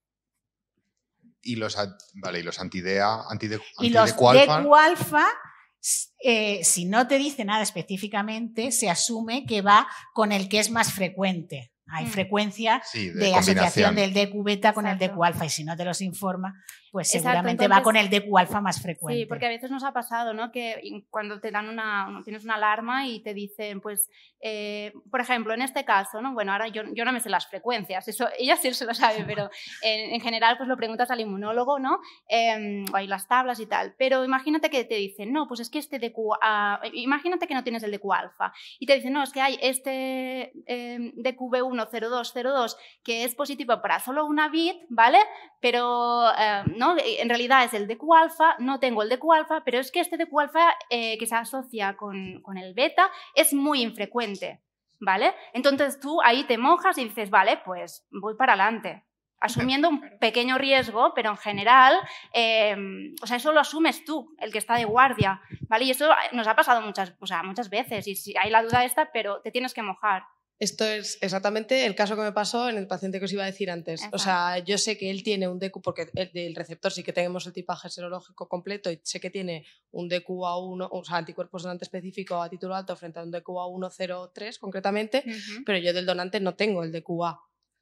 Y los, vale, y los antidea, antide, Y los DQ alfa eh, si no te dice nada específicamente, se asume que va con el que es más frecuente. Hay mm. frecuencia de, asociación del DQ beta con el DQ alfa y si no te los informa, pues seguramente va con el DQ alfa más frecuente. Sí, porque a veces nos ha pasado, ¿no? Que cuando te dan una, tienes una alarma y te dicen, pues, eh, por ejemplo, en este caso, ¿no? Bueno, ahora yo, no me sé las frecuencias, eso [LAUGHS] ella sí se lo sabe, pero en, general pues lo preguntas al inmunólogo, ¿no? Em, o hay las tablas y tal, pero imagínate que te dicen, no, pues es que este DQ, imagínate que no tienes el DQ alfa y te dicen, no, es que hay este eh, em, DQB1 0202 que es positivo para solo una bit, ¿vale? Pero eh, ¿no? en realidad es el de alfa, no tengo el de alfa, pero es que este de alfa eh, que se asocia con, el beta es muy infrecuente, ¿vale? Entonces tú ahí te mojas y dices, vale, pues voy para adelante, asumiendo un pequeño riesgo, pero en general, eh, o sea, eso lo asumes tú, el que está de guardia, ¿vale? Y eso nos ha pasado muchas, sea, muchas veces, y si hay la duda esta, pero te tienes que mojar. Esto es exactamente el caso que me pasó en el paciente que os iba a decir antes. O sea, yo sé que él tiene un DQ, porque el del receptor sí que tenemos el tipaje serológico completo y sé que tiene un DQA1, o sea, anticuerpos donante específico a título alto frente a un DQA103 concretamente, pero yo del donante no tengo el DQA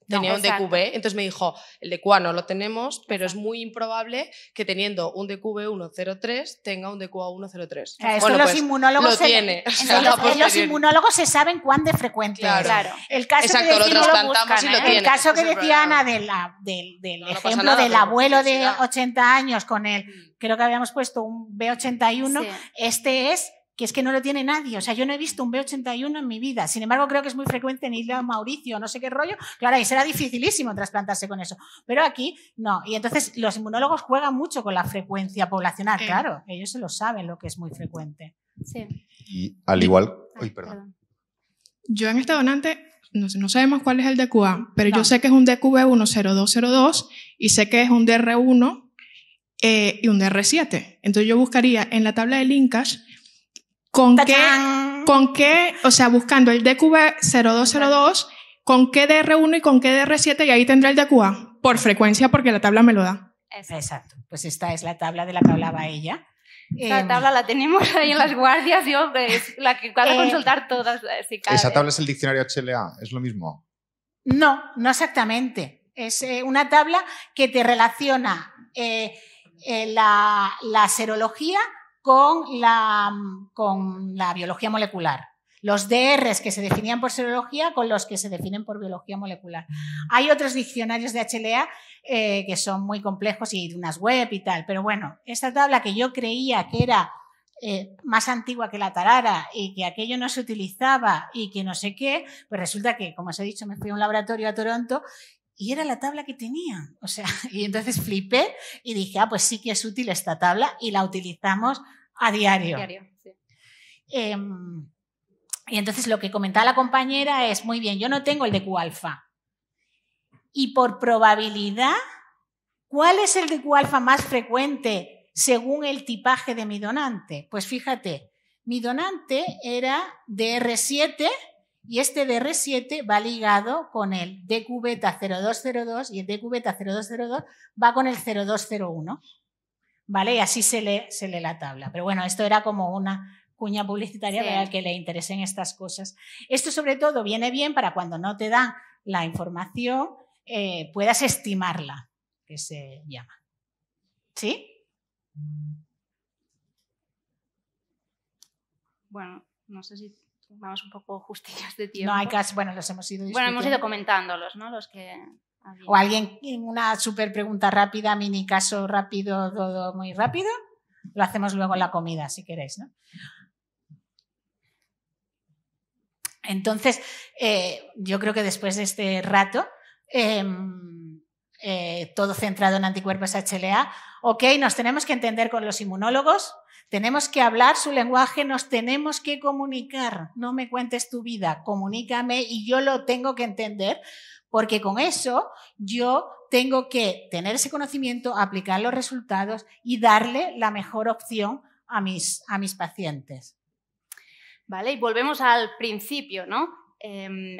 tenía un DQB, entonces me dijo, el de no lo tenemos, pero es muy improbable que teniendo un DQB103 tenga un DQA103. los pues, inmunólogos [LAUGHS] los, inmunólogos se saben cuán de frecuente claro. El caso exacto, que y lo ¿eh? El caso que pues decía Ana del, ejemplo del abuelo de 80 años con el, mm. creo que habíamos puesto un B81, este es que es que no lo tiene nadie. O sea, yo no he visto un B81 en mi vida. Sin embargo, creo que es muy frecuente en Isla Mauricio, no sé qué rollo. Claro, y será dificilísimo trasplantarse con eso. Pero aquí no. Y entonces los inmunólogos juegan mucho con la frecuencia poblacional, claro. Ellos se lo saben lo que es muy frecuente. Sí. Y al igual. Ay, ah, perdón. Yo en este donante. No, sabemos cuál es el DQA, pero yo sé que es un DQB10202 y sé que es un DR1 eh, y un DR7. Entonces yo buscaría en la tabla de linkage ¿Con qué? ¿Con qué? O sea, buscando el DQB0202, ¿con qué DR1 y con qué DR7? Y ahí tendrá el DQA, por frecuencia, porque la tabla me lo da. Exacto. Pues esta es la tabla de la que hablaba ella. Eh, la tabla la tenemos ahí en las guardias, yo es la que puedo eh, consultar todas. Eh, ¿Esa tabla es el diccionario HLA? ¿Es lo mismo? No, no exactamente. Es una tabla que te relaciona la, la serología con la, con la biología molecular. Los DRs que se definían por serología con los que se definen por biología molecular. Mm. Hay otros diccionarios de HLA eh, que son muy complejos y de unas web y tal, pero bueno, esta tabla que yo creía que era eh, más antigua que la tarara y que aquello no se utilizaba y que no sé qué, pues resulta que, como os he dicho, me fui a un laboratorio a Toronto y era la tabla que tenía. O sea, [LAUGHS] y entonces flipé y dije, ah, pues sí que es útil esta tabla y la utilizamos a diario. Em, y entonces lo que comentaba la compañera es, muy bien, yo no tengo el de Q-alfa. Y por probabilidad, ¿cuál es el de Q-alfa más frecuente según el tipaje de mi donante? Pues fíjate, mi donante era DR7 y este DR7 va ligado con el beta 0202 y el DQBTA0202 va con el 0201. ¿Vale? Y así se lee, se la tabla. Pero bueno, esto era como una cuña publicitaria para el que le interesen estas cosas. Esto sobre todo viene bien para cuando no te da la información, eh, puedas estimarla, que se llama. ¿Sí? Bueno, no sé si vamos un poco justillos de tiempo. No hay bueno, los hemos ido Bueno, hemos ido comentándolos, ¿no? Los que... O alguien, una súper pregunta rápida, mini caso rápido, todo muy rápido. Lo hacemos luego en la comida, si queréis, ¿no? Entonces, eh, yo creo que después de este rato, em, eh, todo centrado en anticuerpos HLA. Ok, nos tenemos que entender con los inmunólogos, tenemos que hablar su lenguaje, nos tenemos que comunicar. No me cuentes tu vida, comunícame y yo lo tengo que entender, porque con eso yo tengo que tener ese conocimiento, aplicar los resultados y darle la mejor opción a mis, a mis pacientes. Vale, y volvemos al principio, ¿no? Em,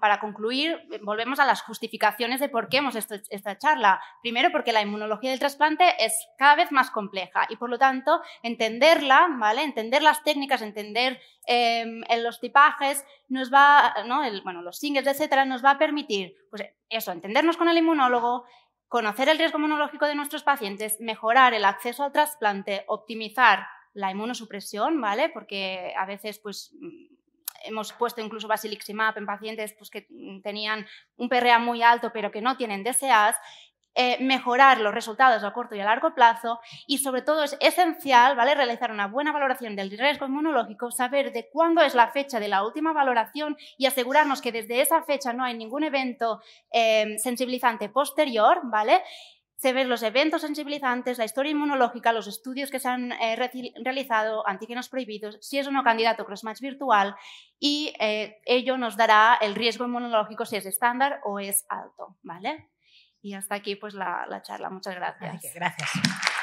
para concluir, volvemos a las justificaciones de por qué hemos hecho esta charla. Primero, porque la inmunología del trasplante es cada vez más compleja y, por lo tanto, entenderla, ¿vale? entender las técnicas, entender em, los tipajes, nos va, bueno, los singles, etcétera, nos va a permitir pues, eso, entendernos con el inmunólogo, conocer el riesgo inmunológico de nuestros pacientes, mejorar el acceso al trasplante, optimizar la inmunosupresión, ¿vale? Porque a veces, pues, mm, hemos puesto incluso basiliximab en pacientes pues, que tenían un PRA muy alto pero que no tienen DSAs, eh, mejorar los resultados a corto y a largo plazo y sobre todo es esencial ¿vale? realizar una buena valoración del riesgo inmunológico, saber de cuándo es la fecha de la última valoración y asegurarnos que desde esa fecha no hay ningún evento eh, sensibilizante posterior, ¿vale? se ven los eventos sensibilizantes, la historia inmunológica, los estudios que se han eh, realizado, antígenos prohibidos, si es uno candidato crossmatch virtual y eh, ello nos dará el riesgo inmunológico si es estándar o es alto, ¿vale? Y hasta aquí pues la, charla. Muchas gracias. gracias.